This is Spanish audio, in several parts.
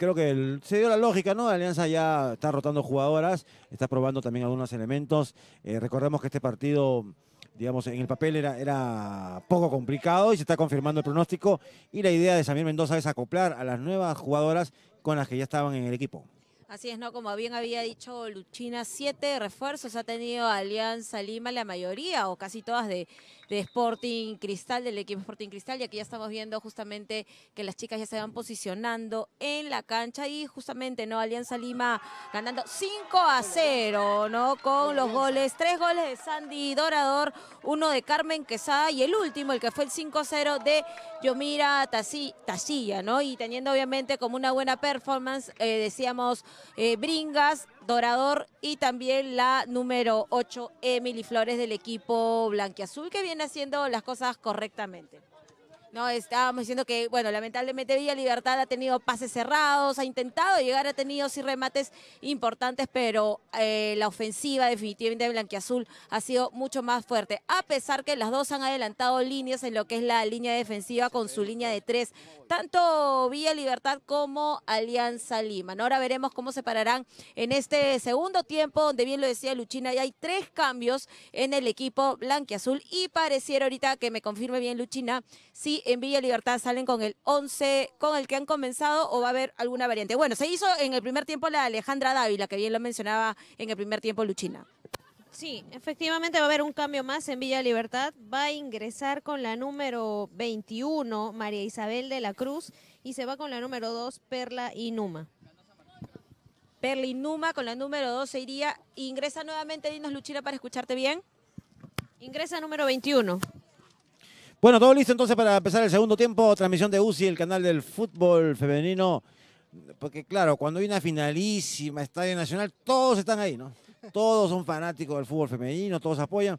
creo que se dio la lógica, ¿no? Alianza ya está rotando jugadoras, está probando también algunos elementos. Eh, recordemos que este partido digamos, en el papel era, era poco complicado y se está confirmando el pronóstico. Y la idea de Samir Mendoza es acoplar a las nuevas jugadoras con las que ya estaban en el equipo. Así es, ¿no? Como bien había dicho Luchina, siete refuerzos ha tenido Alianza Lima, la mayoría o casi todas de de Sporting Cristal, del equipo Sporting Cristal, y aquí ya estamos viendo justamente que las chicas ya se van posicionando en la cancha y justamente, ¿no? Alianza Lima ganando 5 a 0, ¿no? Con los goles, tres goles de Sandy Dorador, uno de Carmen Quesada y el último, el que fue el 5 a 0 de Yomira Tasilla, ¿no? Y teniendo obviamente como una buena performance, eh, decíamos, eh, Bringas, Dorador y también la número 8, Emily Flores del equipo Blanquiazul, que viene haciendo las cosas correctamente. No, estábamos diciendo que, bueno, lamentablemente Villa Libertad ha tenido pases cerrados, ha intentado llegar, ha tenido sí remates importantes, pero eh, la ofensiva definitivamente de Blanquiazul ha sido mucho más fuerte. A pesar que las dos han adelantado líneas en lo que es la línea defensiva con su línea de tres, tanto Villa Libertad como Alianza Lima. Ahora veremos cómo se pararán en este segundo tiempo, donde bien lo decía Luchina, ya hay tres cambios en el equipo Blanquiazul y pareciera ahorita que me confirme bien Luchina, sí en Villa Libertad salen con el 11 con el que han comenzado o va a haber alguna variante. Bueno, se hizo en el primer tiempo la Alejandra Dávila, que bien lo mencionaba en el primer tiempo Luchina. Sí, efectivamente va a haber un cambio más en Villa Libertad. Va a ingresar con la número 21, María Isabel de la Cruz, y se va con la número 2, Perla Inuma. Perla Inuma con la número 2 se iría. Ingresa nuevamente, dinos Luchina, para escucharte bien. Ingresa número 21. Bueno, todo listo entonces para empezar el segundo tiempo. Transmisión de UCI, el canal del fútbol femenino. Porque claro, cuando hay una finalísima, Estadio Nacional, todos están ahí, ¿no? Todos son fanáticos del fútbol femenino, todos apoyan.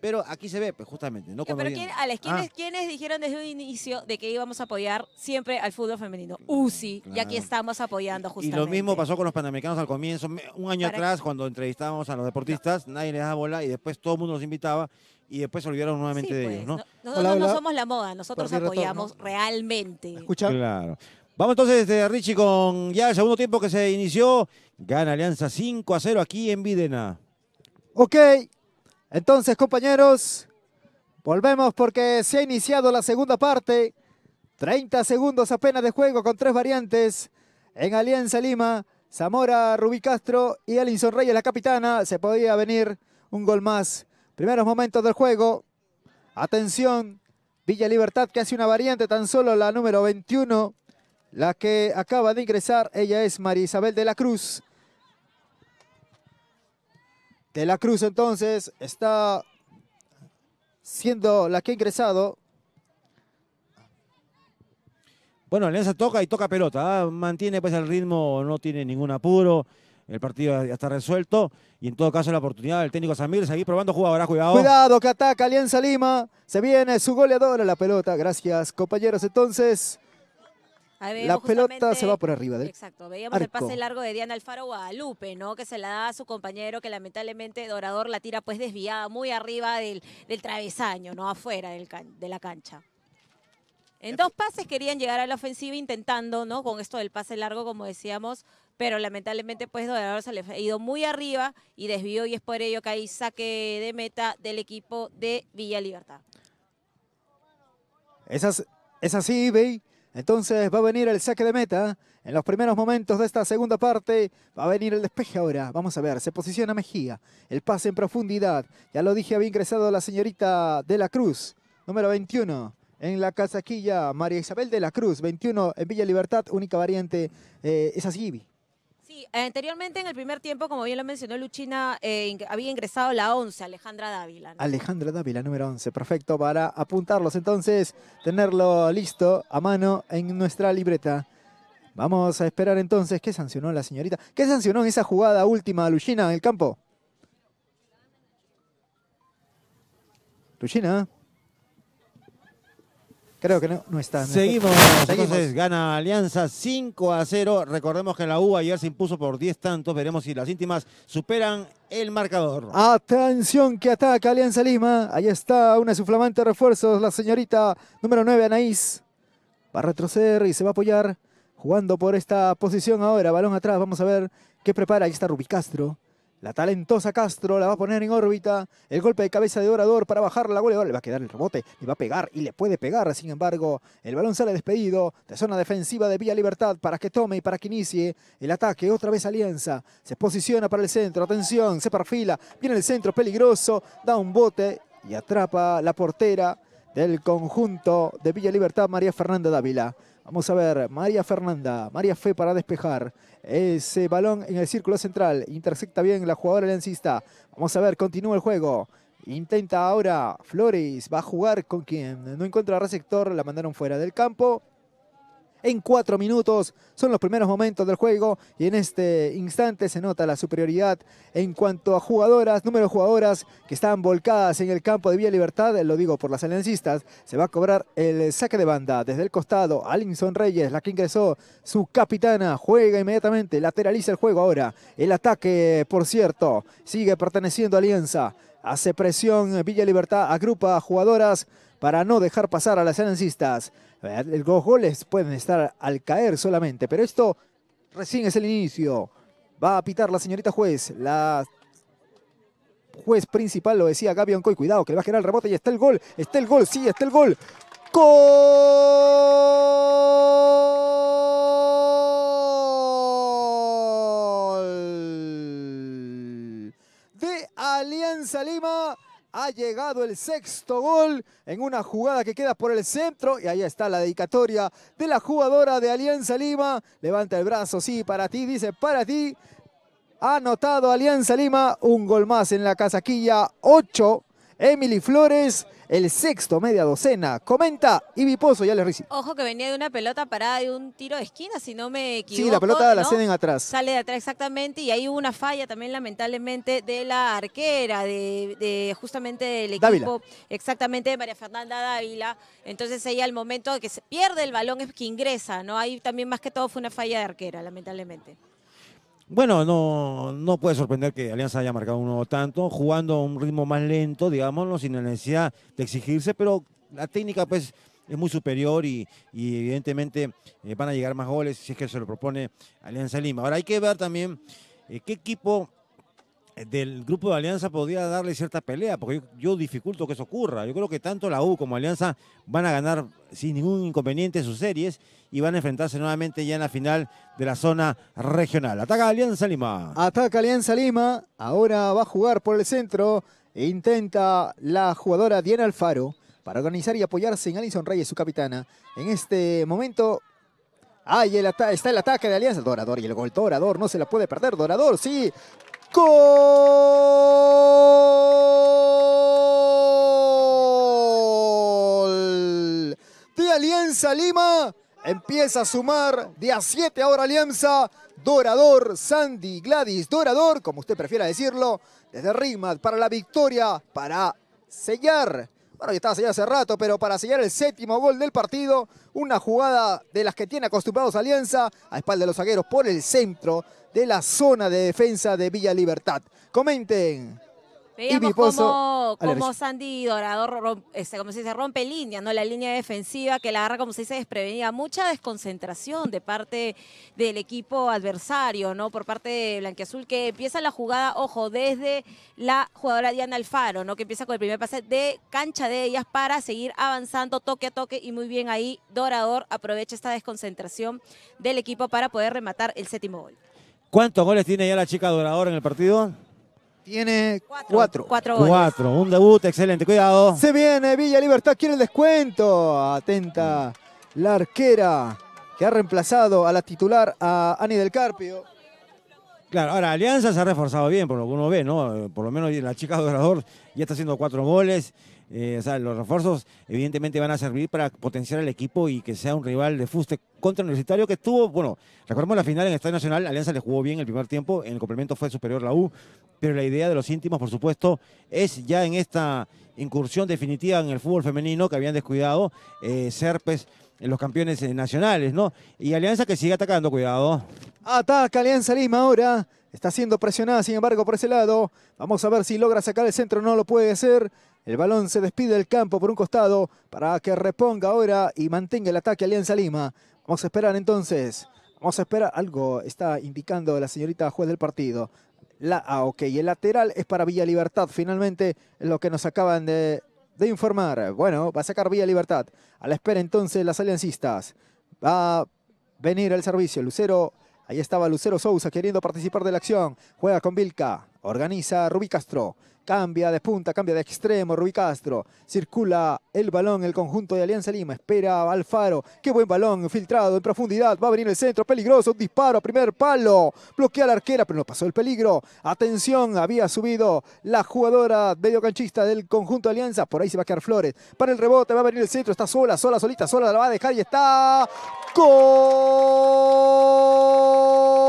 Pero aquí se ve, pues justamente, ¿no? Pero ah. ¿quiénes, dijeron desde un inicio de que íbamos a apoyar siempre al fútbol femenino? UCI, y aquí estamos apoyando justamente. Y lo mismo pasó con los Panamericanos al comienzo. Un año atrás, cuando entrevistábamos a los deportistas, nadie les daba bola y después todo el mundo nos invitaba y después se olvidaron nuevamente de pues, ellos, ¿no? nosotros no somos la moda, nosotros apoyamos realmente. ¿Escucha? Claro. Vamos entonces, de este, Richie, con ya el segundo tiempo que se inició. Gana Alianza 5 a 0 aquí en Videna. Ok, entonces compañeros, volvemos porque se ha iniciado la segunda parte. 30 segundos apenas de juego con tres variantes en Alianza Lima. Zamora, Rubí Castro y Alison Reyes, la capitana. Se podía venir un gol más Primeros momentos del juego. Atención, Villa Libertad que hace una variante, tan solo la número 21, la que acaba de ingresar. Ella es María Isabel de la Cruz. De la Cruz entonces está siendo la que ha ingresado. Bueno, Alianza toca y toca pelota, ¿ah? mantiene pues el ritmo, no tiene ningún apuro el partido ya está resuelto. Y en todo caso la oportunidad del técnico Samir, seguir probando jugador, cuidado. Cuidado que ataca Alianza Lima, se viene su goleador a la pelota, gracias compañeros. Entonces, la pelota se va por arriba Exacto, veíamos el pase largo de Diana Alfaro a Lupe, ¿no? Que se la da a su compañero que lamentablemente Dorador la tira pues desviada muy arriba del, del travesaño, ¿no? Afuera del de la cancha. En dos pases querían llegar a la ofensiva intentando, ¿no? Con esto del pase largo, como decíamos, pero lamentablemente pues Dorador se le ha ido muy arriba y desvió y es por ello que hay saque de meta del equipo de Villa Libertad. es así, ¿ve? Entonces va a venir el saque de meta. En los primeros momentos de esta segunda parte va a venir el despeje ahora. Vamos a ver, se posiciona Mejía. El pase en profundidad. Ya lo dije, había ingresado la señorita de la Cruz, número 21 en la casaquilla María Isabel de la Cruz, 21 en Villa Libertad, única variante eh, es Sí, anteriormente en el primer tiempo, como bien lo mencionó Luchina, eh, había ingresado la 11, Alejandra Dávila. Alejandra Dávila, número 11, perfecto, para apuntarlos entonces, tenerlo listo a mano en nuestra libreta. Vamos a esperar entonces qué sancionó la señorita. ¿Qué sancionó en esa jugada última Luchina en el campo? Luchina. Creo que no, no está. Seguimos. Entonces gana Alianza 5 a 0. Recordemos que la U ayer se impuso por 10 tantos. Veremos si las íntimas superan el marcador. Atención que ataca Alianza Lima. Ahí está una de sus flamantes refuerzos, la señorita número 9, Anaís. Va a retroceder y se va a apoyar jugando por esta posición ahora. Balón atrás. Vamos a ver qué prepara. Ahí está Rubicastro. Castro. La talentosa Castro la va a poner en órbita. El golpe de cabeza de orador para bajar la goleadora. Le va a quedar el rebote. Le va a pegar y le puede pegar. Sin embargo, el balón sale despedido de zona defensiva de Villa Libertad para que tome y para que inicie el ataque. Otra vez Alianza. Se posiciona para el centro. Atención, se perfila. Viene el centro peligroso. Da un bote y atrapa la portera del conjunto de Villa Libertad, María Fernanda Dávila. Vamos a ver, María Fernanda, María Fe para despejar. Ese balón en el círculo central, intersecta bien la jugadora lencista. Vamos a ver, continúa el juego. Intenta ahora Flores, va a jugar con quien no encuentra receptor, la mandaron fuera del campo en cuatro minutos. Son los primeros momentos del juego y en este instante se nota la superioridad en cuanto a jugadoras, número de jugadoras que están volcadas en el campo de Villa Libertad, lo digo por las aliancistas. Se va a cobrar el saque de banda desde el costado. Alinson Reyes, la que ingresó, su capitana, juega inmediatamente, lateraliza el juego ahora. El ataque, por cierto, sigue perteneciendo a Alianza. Hace presión Villa Libertad, agrupa a jugadoras para no dejar pasar a las aliancistas. Los goles pueden estar al caer solamente, pero esto recién es el inicio. Va a pitar la señorita juez. La juez principal lo decía Gaby Coy. Cuidado que le va a generar el rebote y está el gol. Está el gol, sí, está el gol. ¡Gol! De Alianza Lima ha llegado el sexto gol en una jugada que queda por el centro y ahí está la dedicatoria de la jugadora de Alianza Lima. Levanta el brazo, sí, para ti, dice para ti. Ha anotado Alianza Lima un gol más en la casaquilla 8 Emily Flores, el sexto, media docena. Comenta, y Pozo, ya le recibe. Ojo que venía de una pelota parada de un tiro de esquina, si no me equivoco. Sí, la pelota la la ceden atrás. Sale de atrás exactamente y ahí hubo una falla también lamentablemente de la arquera, de, justamente del equipo, exactamente de María Fernanda Dávila. Entonces ella al momento que se pierde el balón es que ingresa, ¿no? Ahí también más que todo fue una falla de arquera, lamentablemente. Bueno, no, no puede sorprender que Alianza haya marcado uno tanto, jugando a un ritmo más lento, digámoslo, sin la necesidad de exigirse, pero la técnica pues es muy superior y, evidentemente eh, van a llegar más goles si es que se lo propone Alianza Lima. Ahora hay que ver también eh, qué equipo del grupo de Alianza podría darle cierta pelea, porque yo, dificulto que eso ocurra. Yo creo que tanto la U como Alianza van a ganar sin ningún inconveniente sus series y van a enfrentarse nuevamente ya en la final de la zona regional. Ataca Alianza Lima. Ataca Alianza Lima, ahora va a jugar por el centro, e intenta la jugadora Diana Alfaro para organizar y apoyarse en Alison Reyes, su capitana. En este momento Ahí está el ataque de Alianza. Dorador y el gol. Dorador no se la puede perder. Dorador, sí. Gol de Alianza Lima. Empieza a sumar de a 7 ahora Alianza. Dorador, Sandy, Gladys, Dorador, como usted prefiera decirlo, desde Rigmat para la victoria, para sellar bueno, ya estaba sellado hace rato, pero para sellar el séptimo gol del partido, una jugada de las que tiene acostumbrados Alianza, a espalda de los zagueros por el centro de la zona de defensa de Villa Libertad. Comenten. Veíamos cómo como, Sandy Dorador este, como se dice, rompe línea, ¿no? La línea defensiva que la agarra, como se dice, desprevenida. Mucha desconcentración de parte del equipo adversario, ¿no? Por parte de Blanquiazul, que empieza la jugada, ojo, desde la jugadora Diana Alfaro, ¿no? Que empieza con el primer pase de cancha de ellas para seguir avanzando toque a toque. Y muy bien ahí, Dorador aprovecha esta desconcentración del equipo para poder rematar el séptimo gol. ¿Cuántos goles tiene ya la chica Dorador en el partido? Tiene cuatro. Cuatro. goles. Cuatro, un debut excelente, cuidado. Se viene Villa Libertad, quiere el descuento. Atenta la arquera que ha reemplazado a la titular a Ani del Carpio. Claro, ahora Alianza se ha reforzado bien, por lo que uno ve, ¿no? Por lo menos la chica de Dorador ya está haciendo cuatro goles. Eh, los refuerzos evidentemente van a servir para potenciar al equipo y que sea un rival de fuste contra el Universitario que estuvo, bueno, recordemos la final en el Estadio Nacional, Alianza le jugó bien el primer tiempo, en el complemento fue superior la U, pero la idea de los íntimos, por supuesto, es ya en esta incursión definitiva en el fútbol femenino que habían descuidado, eh, serpes en los campeones eh, nacionales, ¿no? Y Alianza que sigue atacando, cuidado. Ataca Alianza Lima ahora. Está siendo presionada, sin embargo, por ese lado. Vamos a ver si logra sacar el centro. No lo puede hacer. El balón se despide del campo por un costado para que reponga ahora y mantenga el ataque Alianza Lima. Vamos a esperar entonces. Vamos a esperar. Algo está indicando la señorita juez del partido. La, ah, ok. El lateral es para Villa Libertad. Finalmente, lo que nos acaban de, informar. Bueno, va a sacar Villa Libertad. A la espera entonces las aliancistas. Va a venir el servicio. Lucero. Ahí estaba Lucero Sousa queriendo participar de la acción. Juega con Vilca. Organiza Rubí Castro. Cambia de punta, cambia de extremo Rubí Castro. Circula el balón el conjunto de Alianza Lima. Espera Alfaro. Qué buen balón filtrado en profundidad. Va a venir el centro. Peligroso. Disparo. Primer palo. Bloquea la arquera, pero no pasó el peligro. Atención. Había subido la jugadora medio canchista del conjunto de Alianza. Por ahí se va a quedar Flores. Para el rebote. Va a venir el centro. Está sola, sola, solita, sola. La va a dejar y está. ¡Gol!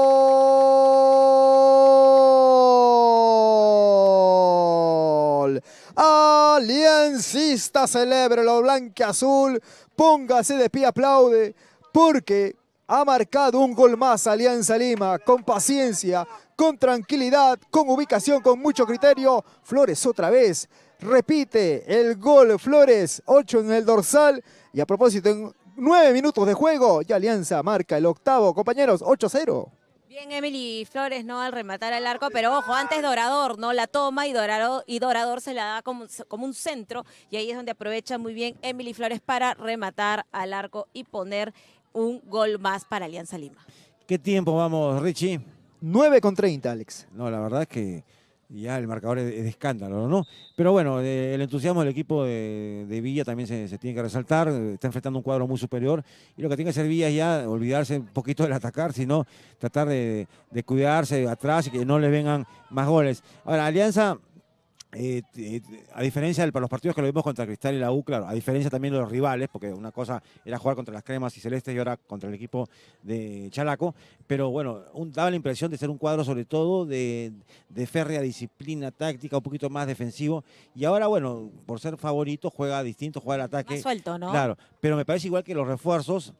Insista, celebre lo blanco azul. Póngase de pie, aplaude. Porque ha marcado un gol más Alianza Lima. Con paciencia, con tranquilidad, con ubicación, con mucho criterio. Flores otra vez. Repite el gol Flores, 8 en el dorsal. Y a propósito, en 9 minutos de juego, ya Alianza marca el octavo. Compañeros, 8-0. Bien, Emily Flores, ¿no? Al rematar al arco, pero ojo, antes Dorador, ¿no? La toma y Dorador, y se la da como, como un centro y ahí es donde aprovecha muy bien Emily Flores para rematar al arco y poner un gol más para Alianza Lima. ¿Qué tiempo vamos, Richie? 9 con 30, Alex. No, la verdad es que ya el marcador es, de escándalo, ¿no? Pero bueno, eh, el entusiasmo del equipo de, Villa también se, tiene que resaltar, eh, está enfrentando un cuadro muy superior y lo que tiene que hacer Villa es ya olvidarse un poquito del atacar, sino tratar de, de cuidarse atrás y que no le vengan más goles. Ahora, Alianza eh, eh, a diferencia de los partidos que lo vimos contra Cristal y la U, claro, a diferencia también de los rivales, porque una cosa era jugar contra las cremas y celestes y ahora contra el equipo de Chalaco, pero bueno, daba la impresión de ser un cuadro sobre todo de, férrea disciplina táctica, un poquito más defensivo, y ahora bueno, por ser favorito juega distinto, juega el ataque. suelto, ¿no? Claro, pero me parece igual que los refuerzos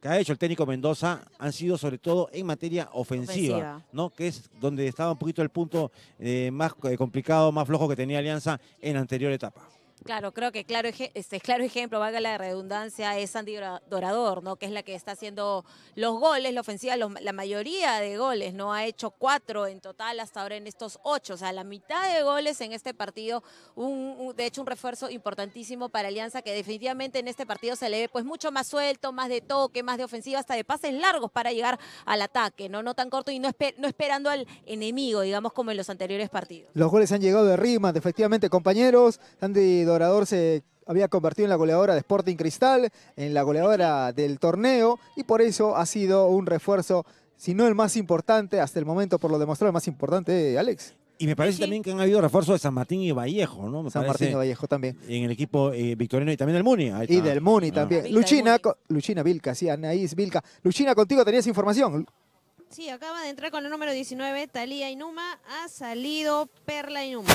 que ha hecho el técnico Mendoza han sido sobre todo en materia ofensiva, ¿no? Que es donde estaba un poquito el punto eh, más eh, complicado, más flojo que tenía Alianza en la anterior etapa. Claro, creo que claro, este claro ejemplo, valga la redundancia, es Andy Dorador, ¿no? Que es la que está haciendo los goles, la ofensiva, la mayoría de goles, ¿no? Ha hecho cuatro en total hasta ahora en estos ocho. O sea, la mitad de goles en este partido, un, de hecho, un refuerzo importantísimo para Alianza, que definitivamente en este partido se le ve pues mucho más suelto, más de toque, más de ofensiva, hasta de pases largos para llegar al ataque, ¿no? No tan corto y no, esperando al enemigo, digamos, como en los anteriores partidos. Los goles han llegado de rima efectivamente, compañeros. han Dorador Dorador se había convertido en la goleadora de Sporting Cristal, en la goleadora del torneo y por eso ha sido un refuerzo, si no el más importante, hasta el momento por lo demostrado el más importante, Alex. Y me parece también que han habido refuerzos de San Martín y Vallejo, ¿no? San Martín y Vallejo también. En el equipo eh, victoriano y también del Muni. Ah. Y del Muni también. Luchina, Luchina Vilca, sí, Anaís Vilca. Luchina, contigo tenías información. Sí, acaba de entrar con el número 19, Talía Inuma. Ha salido Perla Inuma.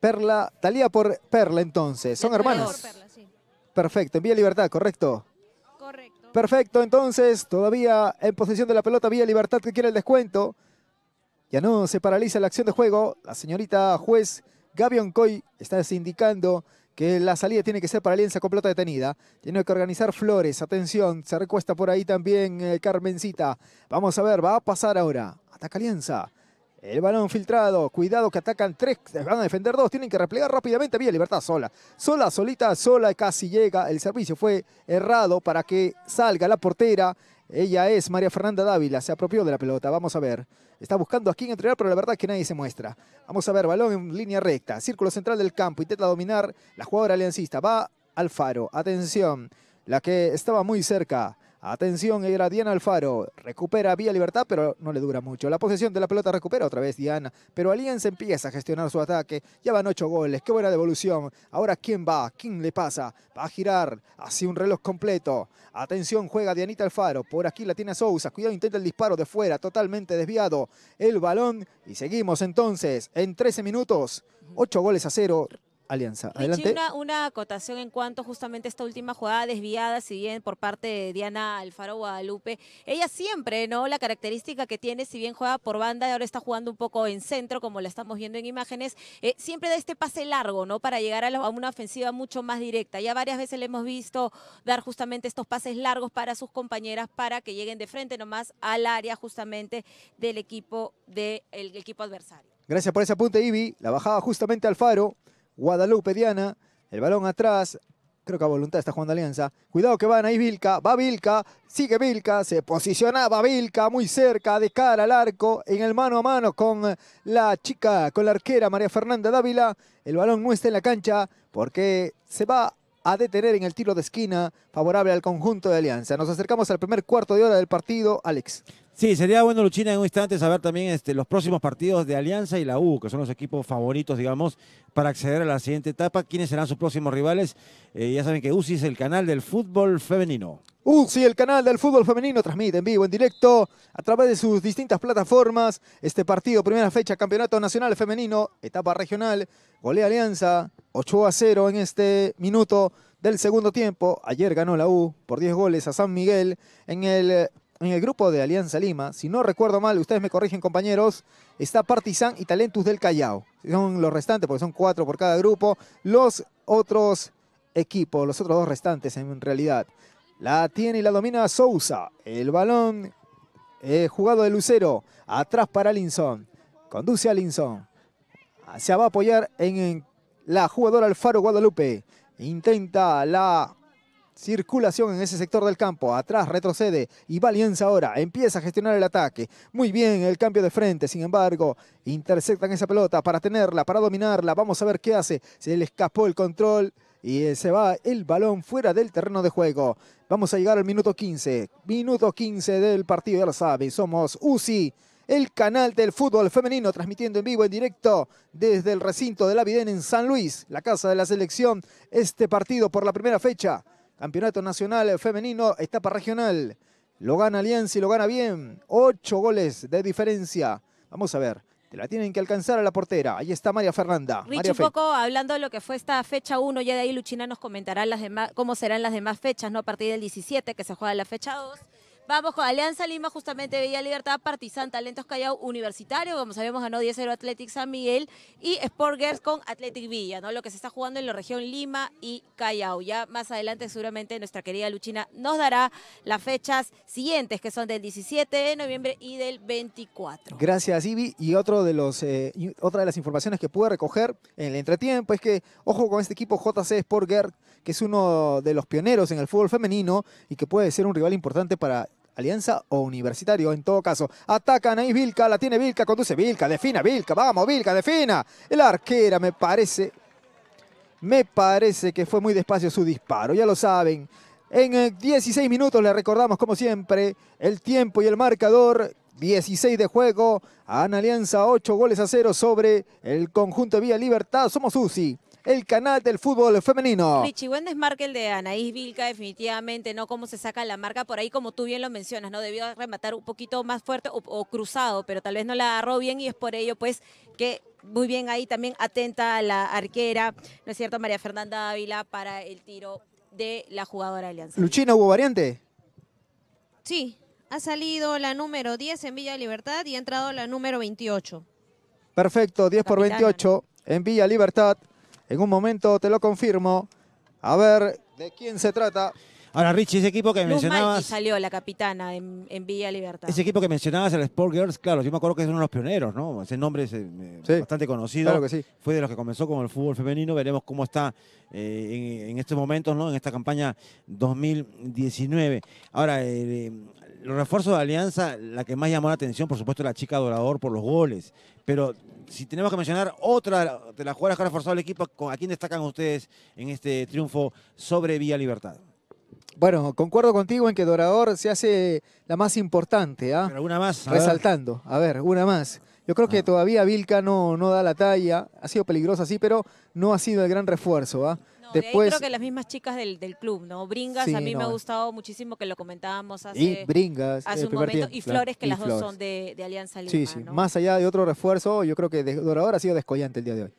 Perla, Talía por Perla entonces. Son hermanos. Perfecto, en Vía Libertad, correcto. Correcto. Perfecto, entonces todavía en posesión de la pelota Vía Libertad que quiere el descuento. Ya no se paraliza la acción de juego. La señorita juez Gabion Coy está indicando que la salida tiene que ser para Alianza con pelota detenida. Tiene que organizar Flores. Atención, se recuesta por ahí también eh, Carmencita. Vamos a ver, va a pasar ahora. Ataca Alianza. El balón filtrado. Cuidado que atacan tres. Eh, van a defender dos. Tienen que replegar rápidamente. Vía Libertad sola. Sola, solita, sola. Casi llega. El servicio fue errado para que salga la portera. Ella es María Fernanda Dávila. Se apropió de la pelota. Vamos a ver. Está buscando a quién entregar, pero la verdad es que nadie se muestra. Vamos a ver. Balón en línea recta. Círculo central del campo. Intenta dominar la jugadora aliancista. Va al faro. Atención. La que estaba muy cerca Atención, era Diana Alfaro. Recupera Vía Libertad, pero no le dura mucho. La posesión de la pelota recupera otra vez Diana. Pero Alianza empieza a gestionar su ataque. Ya van ocho goles. Qué buena devolución. Ahora, ¿quién va? ¿Quién le pasa? Va a girar así un reloj completo. Atención, juega Dianita Alfaro. Por aquí la tiene Sousa. Cuidado, intenta el disparo de fuera. Totalmente desviado el balón. Y seguimos entonces en 13 minutos. Ocho goles a cero. Alianza. Adelante. Una, acotación en cuanto justamente a esta última jugada desviada, si bien por parte de Diana Alfaro Guadalupe, ella siempre, ¿no? La característica que tiene, si bien juega por banda y ahora está jugando un poco en centro, como la estamos viendo en imágenes, eh, siempre da este pase largo, ¿no? Para llegar a, una ofensiva mucho más directa. Ya varias veces le hemos visto dar justamente estos pases largos para sus compañeras para que lleguen de frente nomás al área justamente del equipo, del equipo adversario. Gracias por ese apunte, Ibi. La bajaba justamente Alfaro. Guadalupe Diana. El balón atrás. Creo que a voluntad está jugando Alianza. Cuidado que van ahí Vilca. Va Vilca. Sigue Vilca. Se posicionaba Vilca muy cerca de cara al arco. En el mano a mano con la chica, con la arquera María Fernanda Dávila. El balón no está en la cancha porque se va a detener en el tiro de esquina favorable al conjunto de Alianza. Nos acercamos al primer cuarto de hora del partido, Alex. Sí, sería bueno, Luchina, en un instante saber también este, los próximos partidos de Alianza y la U, que son los equipos favoritos, digamos, para acceder a la siguiente etapa. ¿Quiénes serán sus próximos rivales? Eh, ya saben que UCI es el canal del fútbol femenino. UCI, el canal del fútbol femenino, transmite en vivo, en directo, a través de sus distintas plataformas. Este partido, primera fecha, Campeonato Nacional Femenino, etapa regional, golea Alianza, 8 a 0 en este minuto del segundo tiempo. Ayer ganó la U por 10 goles a San Miguel en el en el grupo de Alianza Lima, si no recuerdo mal, ustedes me corrigen compañeros, está Partizan y Talentus del Callao. Son los restantes, porque son cuatro por cada grupo. Los otros equipos, los otros dos restantes en realidad. La tiene y la domina Sousa. El balón jugado de Lucero. Atrás para Linson. Conduce a Linson. Se va a apoyar en la jugadora Alfaro Guadalupe. Intenta la Circulación en ese sector del campo. Atrás retrocede y valienza ahora empieza a gestionar el ataque. Muy bien el cambio de frente. Sin embargo, interceptan esa pelota para tenerla, para dominarla. Vamos a ver qué hace. Se le escapó el control y eh, se va el balón fuera del terreno de juego. Vamos a llegar al minuto 15. Minuto 15 del partido, ya lo saben. Somos UCI el canal del fútbol femenino, transmitiendo en vivo, en directo, desde el recinto de la Viden en San Luis, la casa de la selección, este partido por la primera fecha Campeonato Nacional Femenino, etapa regional. Lo gana Alianza y lo gana bien. Ocho goles de diferencia. Vamos a ver. Te la tienen que alcanzar a la portera. Ahí está María Fernanda. Rich, un poco hablando de lo que fue esta fecha 1, ya de ahí Luchina nos comentará las demás, cómo serán las demás fechas, ¿no? A partir del 17, que se juega la fecha 2. Vamos con Alianza Lima, justamente Villa Libertad, Partizan, Talentos Callao, Universitario, como sabemos ganó 10-0 Athletic San Miguel y Sport Girls con Athletic Villa, ¿no? Lo que se está jugando en la región Lima y Callao. Ya más adelante seguramente nuestra querida Luchina nos dará las fechas siguientes, que son del 17 de noviembre y del 24. Gracias, Ibi. Y otro de los, eh, otra de las informaciones que pude recoger en el entretiempo es que, ojo con este equipo JC Sport Girls, que es uno de los pioneros en el fútbol femenino y que puede ser un rival importante para Alianza o Universitario, en todo caso. ataca ahí Vilca, la tiene Vilca, conduce Vilca, defina Vilca, vamos Vilca, defina. El arquera me parece, me parece que fue muy despacio su disparo, ya lo saben. En 16 eh, minutos le recordamos, como siempre, el tiempo y el marcador. 16 de juego, Ana Alianza 8 goles a 0 sobre el conjunto de Vía Libertad. Somos UCI el canal del fútbol femenino. Richie, buen el de Anaís Vilca, definitivamente, ¿no? Cómo se saca la marca por ahí, como tú bien lo mencionas, ¿no? Debió rematar un poquito más fuerte o, cruzado, pero tal vez no la agarró bien y es por ello, pues, que muy bien ahí también atenta a la arquera, ¿no es cierto? María Fernanda Ávila para el tiro de la jugadora Alianza. ¿Luchina hubo variante? Sí, ha salido la número 10 en Villa Libertad y ha entrado la número 28. Perfecto, 10 por 28 en Villa Libertad. En un momento te lo confirmo. A ver de quién se trata. Ahora, Richie, ese equipo que mencionabas. salió la capitana en, Villa Libertad. Ese equipo que mencionabas, el Sport Girls, claro, yo me acuerdo que es uno de los pioneros, ¿no? Ese nombre es eh, bastante conocido. Claro que sí. Fue de los que comenzó con el fútbol femenino. Veremos cómo está eh, en, estos momentos, ¿no? En esta campaña 2019. Ahora, eh, los refuerzos de Alianza, la que más llamó la atención, por supuesto, la chica Dorador por los goles. Pero si tenemos que mencionar otra de las jugadas que han reforzado el equipo, ¿a quién destacan ustedes en este triunfo sobre Vía Libertad? Bueno, concuerdo contigo en que Dorador se hace la más importante, ¿ah? Pero una más. Resaltando. A ver, una más. Yo creo que ah. todavía Vilca no, no da la talla. Ha sido peligrosa, sí, pero no ha sido el gran refuerzo, ¿ah? de creo que las mismas chicas del, del club, ¿no? Bringas, a mí me ha gustado muchísimo que lo comentábamos hace, un momento. y Flores, que las dos son de, de Alianza Lima. Sí, sí. Más allá de otro refuerzo, yo creo que Dorador ha sido descollante el día de hoy.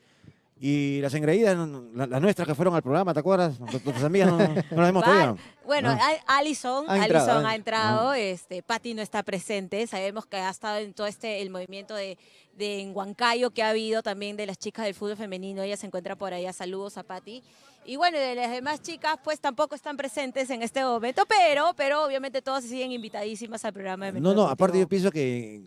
Y las engreídas, las nuestras que fueron al programa, ¿te acuerdas? Nuestras amigas no, las hemos tenido. Bueno, ah. Alison, ha entrado, Alison ¿eh? ah. este, Patti no está presente, sabemos que ha estado en todo este, el movimiento de, de Huancayo que ha habido también de las chicas del fútbol femenino, ella se encuentra por allá, saludos a Patty. Y bueno, de las demás chicas, pues tampoco están presentes en este momento, pero, pero obviamente todas siguen invitadísimas al programa de No, no, aparte yo pienso que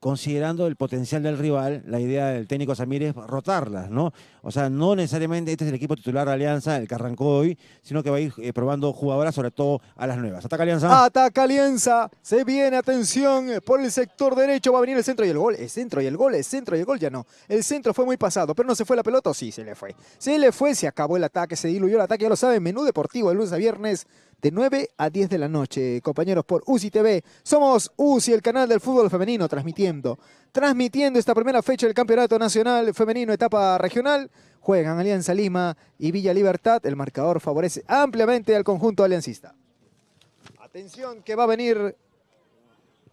considerando el potencial del rival, la idea del técnico es rotarlas, ¿no? O sea, no necesariamente este es el equipo titular de Alianza, el que arrancó hoy, sino que va a ir eh, probando jugadoras, sobre todo a las nuevas. Ataca Alianza. Ataca Alianza, se viene, atención, eh, por el sector derecho va a venir el centro y el gol, el centro y el gol, el centro y el gol, ya no. El centro fue muy pasado, pero no se fue la pelota, sí, se le fue. Se le fue, se acabó el ataque, se diluyó el ataque, ya lo saben, menú deportivo el lunes a viernes de 9 a 10 de la noche. Compañeros por UCI TV, somos UCI, el canal del fútbol femenino, transmitiendo. Transmitiendo esta primera fecha del Campeonato Nacional Femenino Etapa Regional. Juegan Alianza Lima y Villa Libertad. El marcador favorece ampliamente al conjunto aliancista. Atención que va a venir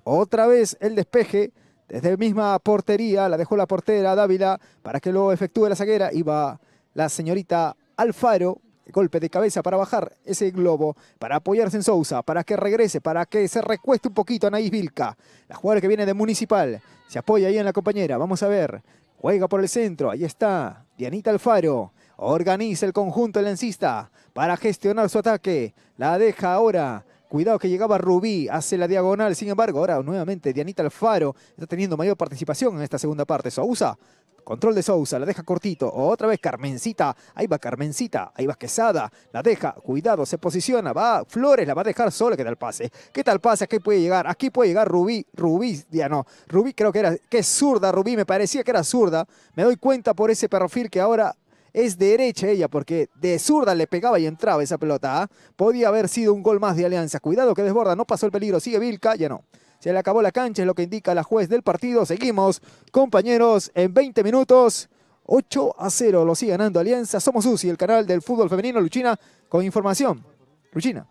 otra vez el despeje. Desde misma portería, la dejó la portera Dávila para que lo efectúe la zaguera. va la señorita Alfaro, Golpe de cabeza para bajar ese globo, para apoyarse en Sousa, para que regrese, para que se recueste un poquito Anaís Vilca. La jugadora que viene de Municipal. Se apoya ahí en la compañera. Vamos a ver. Juega por el centro. Ahí está. Dianita Alfaro. Organiza el conjunto lancista para gestionar su ataque. La deja ahora. Cuidado que llegaba Rubí, hace la diagonal. Sin embargo, ahora nuevamente Dianita Alfaro está teniendo mayor participación en esta segunda parte. Sousa Control de Sousa, la deja cortito. Otra vez Carmencita. Ahí va Carmencita. Ahí va Quesada. La deja. Cuidado, se posiciona. Va Flores, la va a dejar sola. ¿Qué tal pase? ¿Qué tal pase? Aquí puede llegar. Aquí puede llegar Rubí. Rubí, ya no. Rubí creo que era. qué zurda, Rubí. Me parecía que era zurda. Me doy cuenta por ese perfil que ahora es derecha ella, porque de zurda le pegaba y entraba esa pelota. ¿ah? Podía haber sido un gol más de Alianza. Cuidado que desborda, no pasó el peligro, sigue Vilca, ya no. Se le acabó la cancha, es lo que indica la juez del partido. Seguimos, compañeros, en 20 minutos. 8 a 0 lo sigue ganando Alianza. Somos UCI, el canal del fútbol femenino. Luchina, con información. Luchina.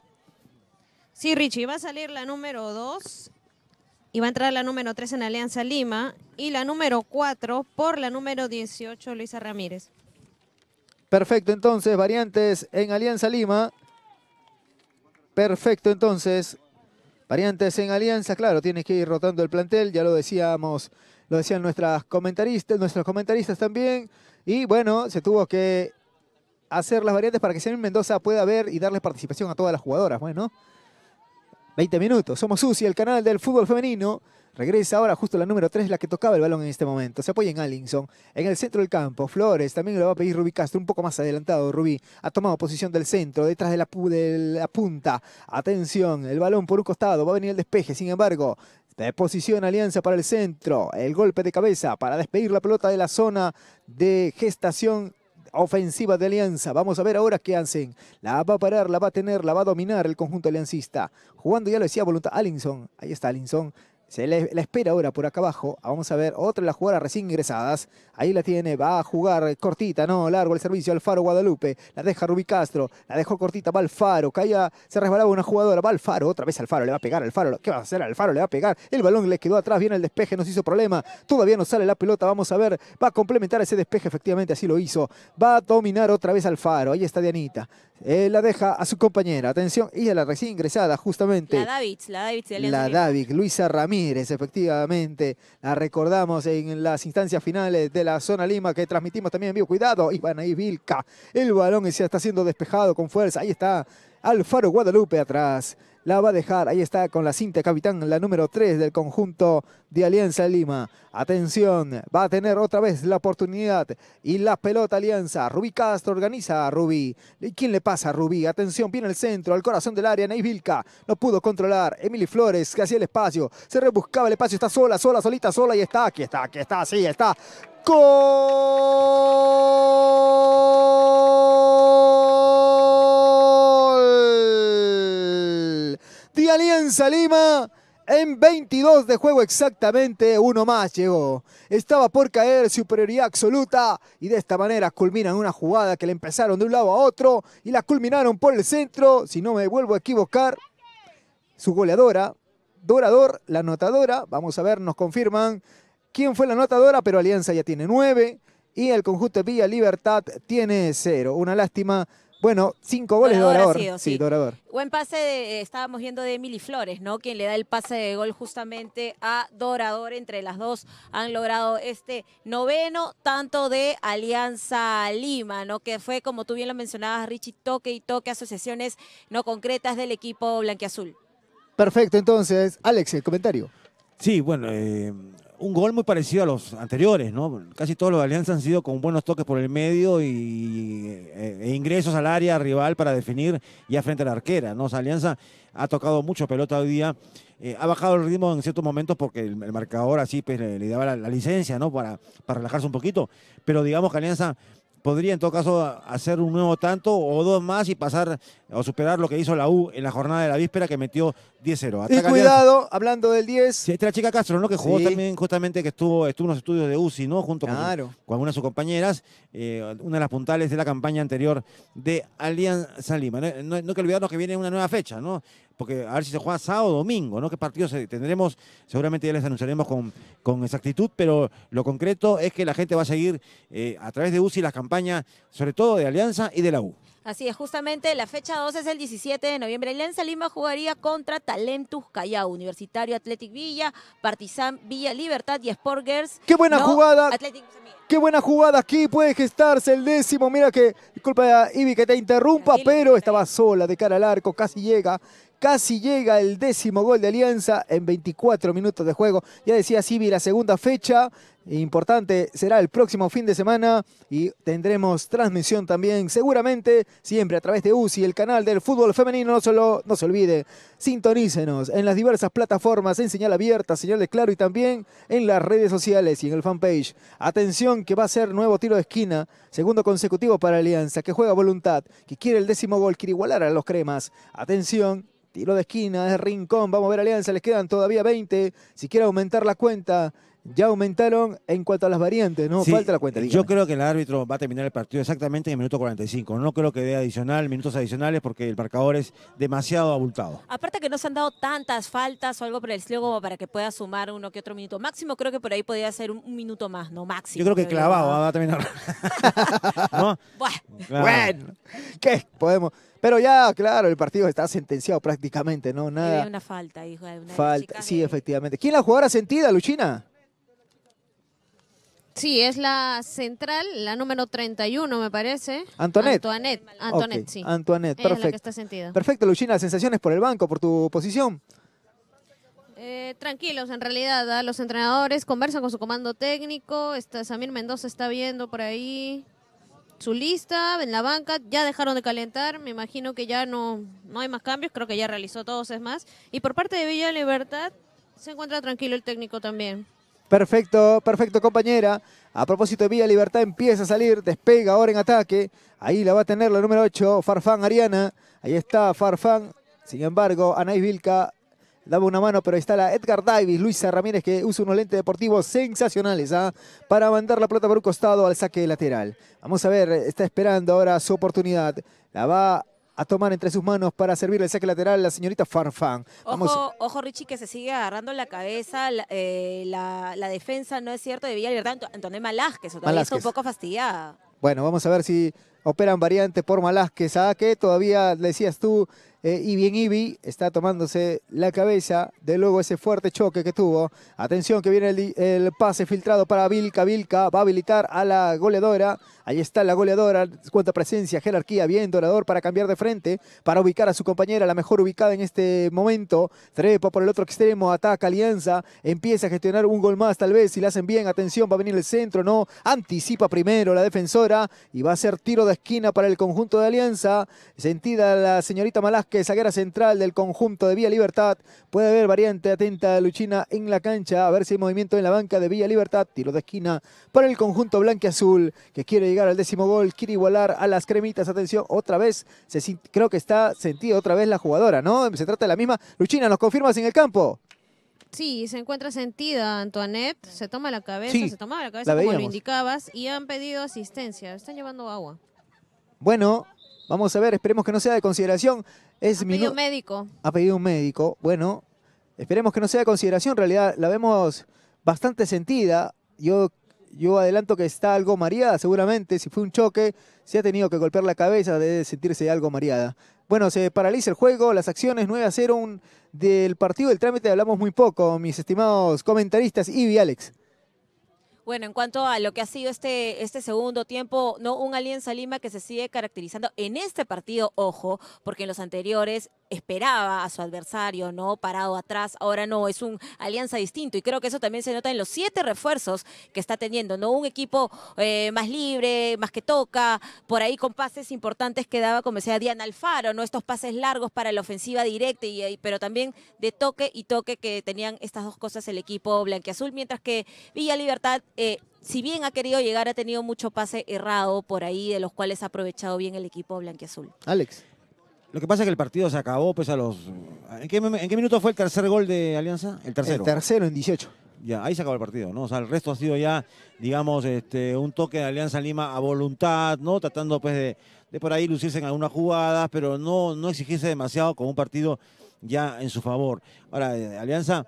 Sí, Richie, va a salir la número 2 y va a entrar la número 3 en Alianza Lima y la número 4 por la número 18, Luisa Ramírez. Perfecto, entonces, variantes en Alianza Lima. Perfecto, entonces, Variantes en alianza, claro, tienes que ir rotando el plantel, ya lo decíamos, lo decían nuestras comentaristas, nuestros comentaristas también. Y bueno, se tuvo que hacer las variantes para que Samir Mendoza pueda ver y darle participación a todas las jugadoras. Bueno, 20 minutos. Somos Susi, el canal del fútbol femenino. Regresa ahora justo la número 3, la que tocaba el balón en este momento. Se apoya en Allinson, en el centro del campo. Flores también lo va a pedir Rubí Castro, un poco más adelantado. Rubí ha tomado posición del centro, detrás de la, punta. Atención, el balón por un costado, va a venir el despeje, sin embargo... De posición Alianza para el centro. El golpe de cabeza para despedir la pelota de la zona de gestación ofensiva de Alianza. Vamos a ver ahora qué hacen. La va a parar, la va a tener, la va a dominar el conjunto aliancista. Jugando ya lo decía voluntad. Allinson. Ahí está Allinson. Se la, espera ahora por acá abajo. Ah, vamos a ver otra de las jugadas recién ingresadas. Ahí la tiene, va a jugar cortita, no, largo el servicio Alfaro Guadalupe. La deja Rubí Castro, la dejó cortita, va Alfaro, Caía, se resbalaba una jugadora, va Alfaro, otra vez Alfaro, le va a pegar al Faro. ¿Qué va a hacer? Alfaro? le va a pegar. El balón le quedó atrás, viene el despeje, nos hizo problema. Todavía no sale la pelota, vamos a ver. Va a complementar ese despeje, efectivamente, así lo hizo. Va a dominar otra vez Alfaro, Ahí está Dianita. Eh, la deja a su compañera, atención, y a la recién ingresada, justamente. La david la david La Luisa Ramírez efectivamente. La recordamos en las instancias finales de la zona Lima que transmitimos también en vivo. Cuidado, y Vilca. El balón se está siendo despejado con fuerza. Ahí está Alfaro Guadalupe atrás la va a dejar. Ahí está con la cinta capitán, la número 3 del conjunto de Alianza Lima. Atención, va a tener otra vez la oportunidad y la pelota Alianza. Rubí Castro organiza a Rubí. ¿Quién le pasa a Rubí? Atención, viene el centro, al corazón del área, Ney Vilca. No pudo controlar. Emily Flores que hacía el espacio, se rebuscaba el espacio, está sola, sola, solita, sola y está, aquí está, aquí está, sí, está. ¡Gol! de Alianza Lima. En 22 de juego exactamente, uno más llegó. Estaba por caer superioridad absoluta y de esta manera culminan una jugada que le empezaron de un lado a otro y la culminaron por el centro, si no me vuelvo a equivocar, su goleadora, Dorador, la anotadora, vamos a ver, nos confirman quién fue la anotadora, pero Alianza ya tiene 9 y el conjunto de Villa Libertad tiene 0. Una lástima bueno, cinco goles Dorador, de Dorador. sí, Dorador. Buen pase, eh, estábamos viendo de Emily Flores, ¿no? Quien le da el pase de gol justamente a Dorador. Entre las dos han logrado este noveno tanto de Alianza Lima, ¿no? Que fue, como tú bien lo mencionabas, Richie, toque y toque, asociaciones no concretas del equipo blanquiazul. Perfecto, entonces, Alex, el comentario. Sí, bueno, eh, un gol muy parecido a los anteriores, ¿no? Casi todos los de Alianza han sido con buenos toques por el medio y eh, e, ingresos al área rival para definir ya frente a la arquera, ¿no? O sea, Alianza ha tocado mucho pelota hoy día, eh, ha bajado el ritmo en ciertos momentos porque el, marcador así pues, le, daba la, licencia, ¿no? Para, para relajarse un poquito, pero digamos que Alianza podría en todo caso hacer un nuevo tanto o dos más y pasar o superar lo que hizo la U en la jornada de la víspera que metió 10-0. Y cuidado, hablando del 10. Sí, esta es la chica Castro, ¿no? Que jugó también, justamente, que estuvo, en los estudios de UCI, ¿no? Junto con, algunas de sus compañeras, eh, una de las puntales de la campaña anterior de Alianza Lima. No, hay que olvidarnos que viene una nueva fecha, ¿no? Porque a ver si se juega sábado o domingo, ¿no? ¿Qué partidos tendremos? Seguramente ya les anunciaremos con, con exactitud, pero lo concreto es que la gente va a seguir eh, a través de UCI las campañas sobre todo de Alianza y de la U. Así es, justamente la fecha 12 es el 17 de noviembre. El Lima jugaría contra Talentus Callao, Universitario Athletic Villa, Partizan Villa Libertad y Sport Girls. ¡Qué buena jugada! Qué buena jugada aquí, puede gestarse el décimo. Mira que, disculpa Ibi que te interrumpa, pero estaba sola de cara al arco, casi llega. Casi llega el décimo gol de Alianza en 24 minutos de juego. Ya decía Sibi, la segunda fecha importante será el próximo fin de semana y tendremos transmisión también seguramente siempre a través de UCI, el canal del fútbol femenino, no, solo, no se olvide, sintonícenos en las diversas plataformas, en señal abierta, señal de claro y también en las redes sociales y en el fanpage. Atención que va a ser nuevo tiro de esquina, segundo consecutivo para Alianza, que juega voluntad, que quiere el décimo gol, quiere igualar a los cremas. Atención Tiro de esquina, es rincón, vamos a ver Alianza, les quedan todavía 20. Si quiere aumentar la cuenta, ya aumentaron en cuanto a las variantes, ¿no? Falta la cuenta. Yo creo que el árbitro va a terminar el partido exactamente en el minuto 45. No creo que dé adicional, minutos adicionales, porque el marcador es demasiado abultado. Aparte que no se han dado tantas faltas o algo por el estilo como para que pueda sumar uno que otro minuto. Máximo creo que por ahí podría ser un, minuto más, ¿no? Máximo. Yo creo que clavado ah, va a terminar. Bueno. bueno, ¿qué podemos...? Pero ya, claro, el partido está sentenciado prácticamente, ¿no? Nada. Hay una falta, hijo. de una falta, sí, efectivamente. ¿Quién la jugadora sentida, Luchina? Sí, es la central, la número 31, me parece. Antoinette. Antoinette, sí. Antoinette, perfecto. Perfecto, Lucina, sensaciones por el banco, por tu posición. Eh, tranquilos, en realidad, ¿ah? los entrenadores conversan con su comando técnico. Está, Samir Mendoza está viendo por ahí su lista en la banca. Ya dejaron de calentar. Me imagino que ya no, no hay más cambios. Creo que ya realizó todos, es más. Y por parte de Villa Libertad, se encuentra tranquilo el técnico también. Perfecto, perfecto compañera. A propósito de Villa Libertad empieza a salir, despega ahora en ataque. Ahí la va a tener la número 8, Farfán Ariana. Ahí está Farfán. Sin embargo, Anais Vilca daba una mano, pero ahí está la Edgar Davis, Luisa Ramírez, que usa unos lentes deportivos sensacionales ¿ah? para mandar la pelota por un costado al saque lateral. Vamos a ver, está esperando ahora su oportunidad. La va a tomar entre sus manos para servirle el saque lateral la señorita Farfán. Ojo, ojo Richie, que se sigue agarrando la cabeza la, eh, defensa, no es cierto, de Villalbertán, Libertad. Malás, que todavía está un poco fastidiada. Bueno, vamos a ver si operan variante por Malasque. Ah, que todavía decías tú, eh, y bien Ibi está tomándose la cabeza de luego ese fuerte choque que tuvo. Atención que viene el, pase filtrado para Vilca. Vilca va a habilitar a la goleadora. Ahí está la goleadora. Cuenta presencia, jerarquía. Bien, Dorador para cambiar de frente, para ubicar a su compañera, la mejor ubicada en este momento. Trepa por el otro extremo, ataca Alianza. Empieza a gestionar un gol más tal vez. Si la hacen bien, atención, va a venir el centro. No, anticipa primero la defensora y va a ser tiro de esquina para el conjunto de Alianza. Sentida la señorita Malasque, zaguera central del conjunto de Vía Libertad. Puede haber variante atenta de Luchina en la cancha. A ver si hay movimiento en la banca de Vía Libertad. Tiro de esquina para el conjunto blanqueazul que quiere llegar al décimo gol. Quiere igualar a las cremitas. Atención, otra vez. Se, creo que está sentida otra vez la jugadora, ¿no? Se trata de la misma. Luchina, ¿nos confirmas en el campo? Sí, se encuentra sentida Antoinette, se toma la cabeza, se toma la cabeza como lo indicabas y han pedido asistencia, están llevando agua. Bueno, vamos a ver, esperemos que no sea de consideración. Es ha pedido un médico. Ha pedido un médico. Bueno, esperemos que no sea de consideración. En realidad la vemos bastante sentida. Yo, yo adelanto que está algo mareada, seguramente. Si fue un choque, se ha tenido que golpear la cabeza, debe sentirse algo mareada. Bueno, se paraliza el juego, las acciones 9 a 0 un, del partido del trámite hablamos muy poco, mis estimados comentaristas y Alex. Bueno, en cuanto a lo que ha sido este, este segundo tiempo, no un Alianza Lima que se sigue caracterizando en este partido, ojo, porque en los anteriores esperaba a su adversario, ¿no? Parado atrás, ahora no, es un alianza distinto y creo que eso también se nota en los siete refuerzos que está teniendo, ¿no? Un equipo eh, más libre, más que toca, por ahí con pases importantes que daba, como decía Diana Alfaro, ¿no? Estos pases largos para la ofensiva directa, y, pero también de toque y toque que tenían estas dos cosas el equipo blanquiazul, mientras que Villa Libertad eh, si bien ha querido llegar, ha tenido mucho pase errado por ahí, de los cuales ha aprovechado bien el equipo blanquiazul. Alex. Lo que pasa es que el partido se acabó, pues a los. ¿En qué, minuto fue el tercer gol de Alianza? El tercero. El tercero en 18. Ya, ahí se acabó el partido, ¿no? O sea, el resto ha sido ya, digamos, este, un toque de Alianza Lima a voluntad, ¿no? Tratando, pues, de, por ahí lucirse en algunas jugadas, pero no, no exigirse demasiado con un partido ya en su favor. Ahora, eh, Alianza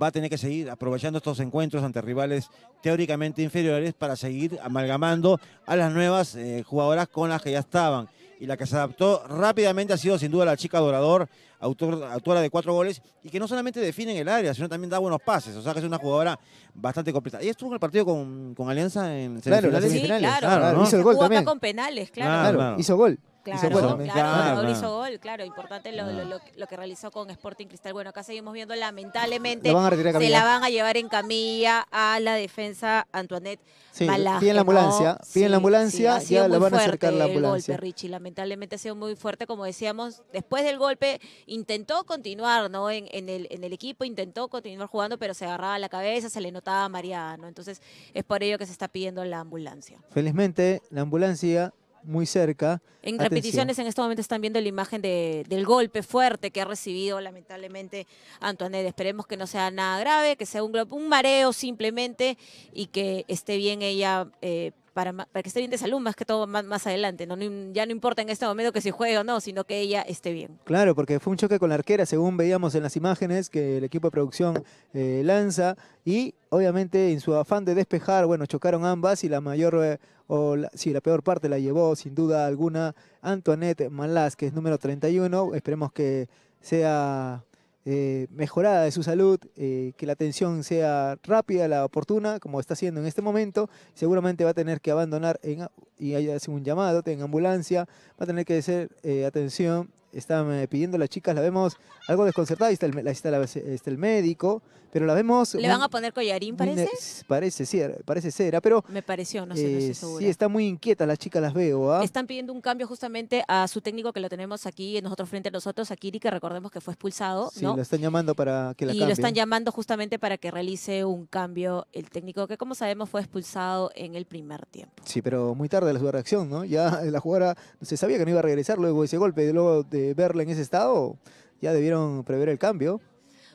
va a tener que seguir aprovechando estos encuentros ante rivales teóricamente inferiores para seguir amalgamando a las nuevas eh, jugadoras con las que ya estaban. Y la que se adaptó rápidamente ha sido sin duda la chica Dorador, autora de cuatro goles, y que no solamente define el área, sino también da buenos pases. O sea que es una jugadora bastante completa. Y estuvo en el partido con, Alianza en semifinales. sí, claro. claro Hizo gol también. con penales, claro, claro. Hizo gol. Claro, claro, hizo gol, claro, importante lo, que realizó con Sporting Cristal. Bueno, acá seguimos viendo, lamentablemente, se la van a llevar en camilla a la defensa Antoinette sí, Piden la ambulancia, piden la ambulancia, sí, la van a acercar la ambulancia. El golpe, Richie, lamentablemente ha sido muy fuerte, como decíamos, después del golpe intentó continuar, ¿no? En, el, equipo intentó continuar jugando, pero se agarraba la cabeza, se le notaba a ¿no? Entonces, es por ello que se está pidiendo la ambulancia. Felizmente, la ambulancia muy cerca. En repeticiones en este momento están viendo la imagen del golpe fuerte que ha recibido lamentablemente Antoinette. Esperemos que no sea nada grave, que sea un, un mareo simplemente y que esté bien ella eh, para, que esté bien de salud más que todo más, adelante. ya no importa en este momento que se juegue o no, sino que ella esté bien. Claro, porque fue un choque con la arquera, según veíamos en las imágenes que el equipo de producción eh, lanza y obviamente en su afán de despejar, bueno, chocaron ambas y la mayor... Eh, o la, sí, la peor parte la llevó sin duda alguna Antoinette Malás, que es número 31. Esperemos que sea eh, mejorada de su salud, eh, que la atención sea rápida, la oportuna, como está haciendo en este momento. Seguramente va a tener que abandonar en, y hacer un llamado, tenga ambulancia, va a tener que hacer eh, atención están eh, pidiendo las chicas, la vemos algo desconcertada, ahí está el, este, médico, pero la vemos... ¿Le van a poner collarín, parece? parece, sí, parece cera, ¿ah? pero... Me pareció, no sé, no estoy eh, Sí, está muy inquieta las chicas, las veo. ¿ah? Están pidiendo un cambio justamente a su técnico que lo tenemos aquí, eh, nosotros frente a nosotros, a Kiri, que recordemos que fue expulsado, Sí, lo están llamando para que la Y lo están llamando justamente para que realice un cambio el técnico, que como sabemos fue expulsado en el primer tiempo. Sí, pero muy tarde la su reacción, ¿no? Ya la jugada se sabía que no iba a regresar luego ese golpe, luego verle verla en ese estado, ya debieron prever el cambio.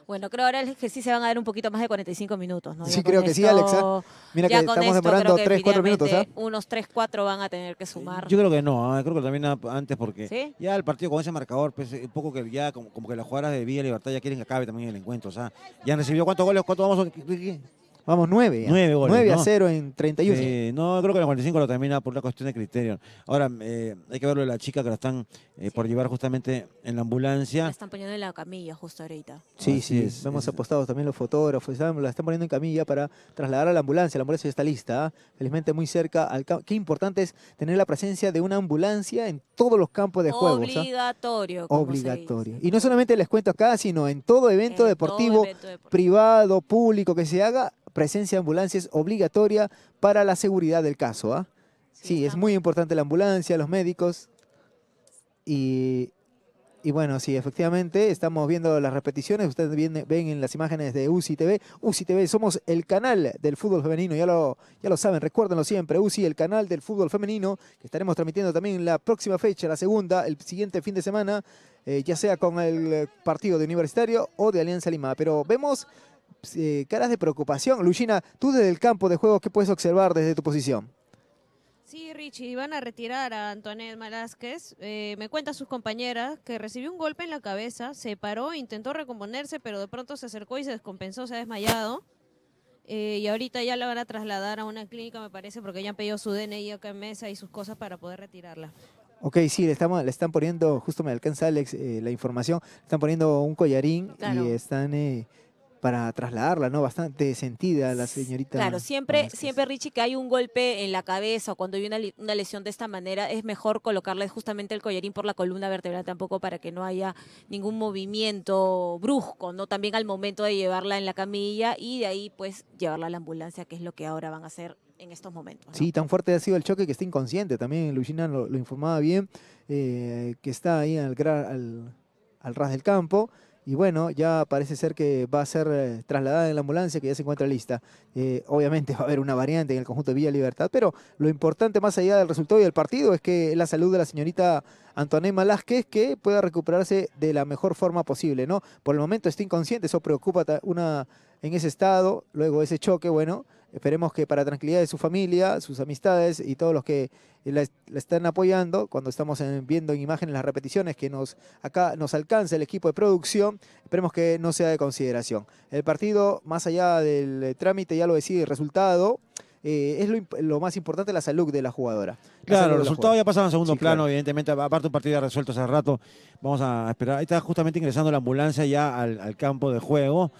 Bueno, creo ahora que sí se van a dar un poquito más de 45 minutos, Sí, creo que sí, Alexa. Mira que estamos demorando 3, 4 minutos, ¿ah? Unos 3, 4 van a tener que sumar. Yo creo que no, ¿ah? creo que también antes porque ya el partido con ese marcador, pues, un eh, poco que ya como, que las jugadoras de Villa Libertad ya quieren que acabe también el encuentro, o sea, ya han recibido cuántos goles, cuántos vamos a... Vamos, 9. 9 a 0 en 31. Sí, no, creo que la 45 lo termina por una cuestión de criterio. Ahora, eh, hay que verlo de la chica que la están eh, por llevar justamente en la ambulancia. La están poniendo en la camilla justo ahorita. Sí, sí. Vemos hemos apostado también los fotógrafos. La están poniendo en camilla para trasladar a la ambulancia. La ambulancia ya está lista. ¿ah? Felizmente muy cerca. Al Qué importante es tener la presencia de una ambulancia en todos los campos de juego. ¿ah? Obligatorio. Obligatorio. Y no solamente les cuento acá, sino en todo evento deportivo, privado, público que se haga presencia de ambulancia es obligatoria para la seguridad del caso. ¿ah? Sí, es muy importante la ambulancia, los médicos. Y, y bueno, sí, efectivamente, estamos viendo las repeticiones. Ustedes ven, ven, en las imágenes de UCI TV. UCI TV, somos el canal del fútbol femenino, ya lo, ya lo saben, recuérdenlo siempre. UCI, el canal del fútbol femenino, que estaremos transmitiendo también la próxima fecha, la segunda, el siguiente fin de semana, eh, ya sea con el eh, partido de Universitario o de Alianza Lima. Pero vemos eh, caras de preocupación. Luchina, tú desde el campo de juego, ¿qué puedes observar desde tu posición? Sí, Richie, van a retirar a Antoinette Malásquez. Eh, me cuenta sus compañeras que recibió un golpe en la cabeza, se paró, intentó recomponerse, pero de pronto se acercó y se descompensó, se ha desmayado. Eh, y ahorita ya la van a trasladar a una clínica, me parece, porque ya han pedido su DNI acá en mesa y sus cosas para poder retirarla. Ok, sí, le, estamos, le están poniendo, justo me alcanza Alex la información, le están poniendo un collarín y están para trasladarla, ¿no? Bastante sentida la señorita. Claro, siempre, siempre Richie, que hay un golpe en la cabeza o cuando hay una, lesión de esta manera, es mejor colocarle justamente el collarín por la columna vertebral tampoco para que no haya ningún movimiento brusco, ¿no? También al momento de llevarla en la camilla y de ahí pues llevarla a la ambulancia, que es lo que ahora van a hacer en estos momentos. Sí, tan fuerte ha sido el choque que está inconsciente. También Lucina lo, informaba bien, eh, que está ahí al, al ras del campo y bueno, ya parece ser que va a ser eh, trasladada en la ambulancia que ya se encuentra lista. Eh, obviamente va a haber una variante en el conjunto de Villa Libertad, pero lo importante más allá del resultado y del partido es que la salud de la señorita Antonella Malásquez que pueda recuperarse de la mejor forma posible, ¿no? Por el momento está inconsciente, eso preocupa una en ese estado, luego ese choque, bueno, Esperemos que para tranquilidad de su familia, sus amistades y todos los que la, están apoyando, cuando estamos viendo en imágenes las repeticiones que nos, acá nos alcanza el equipo de producción, esperemos que no sea de consideración. El partido, más allá del eh, trámite, ya lo decide el resultado. Eh, es lo, más importante la salud de la jugadora. claro, el resultado ya pasa en segundo plano, evidentemente, aparte un partido resuelto hace rato, vamos a esperar. Ahí está justamente ingresando la ambulancia ya al, campo de juego,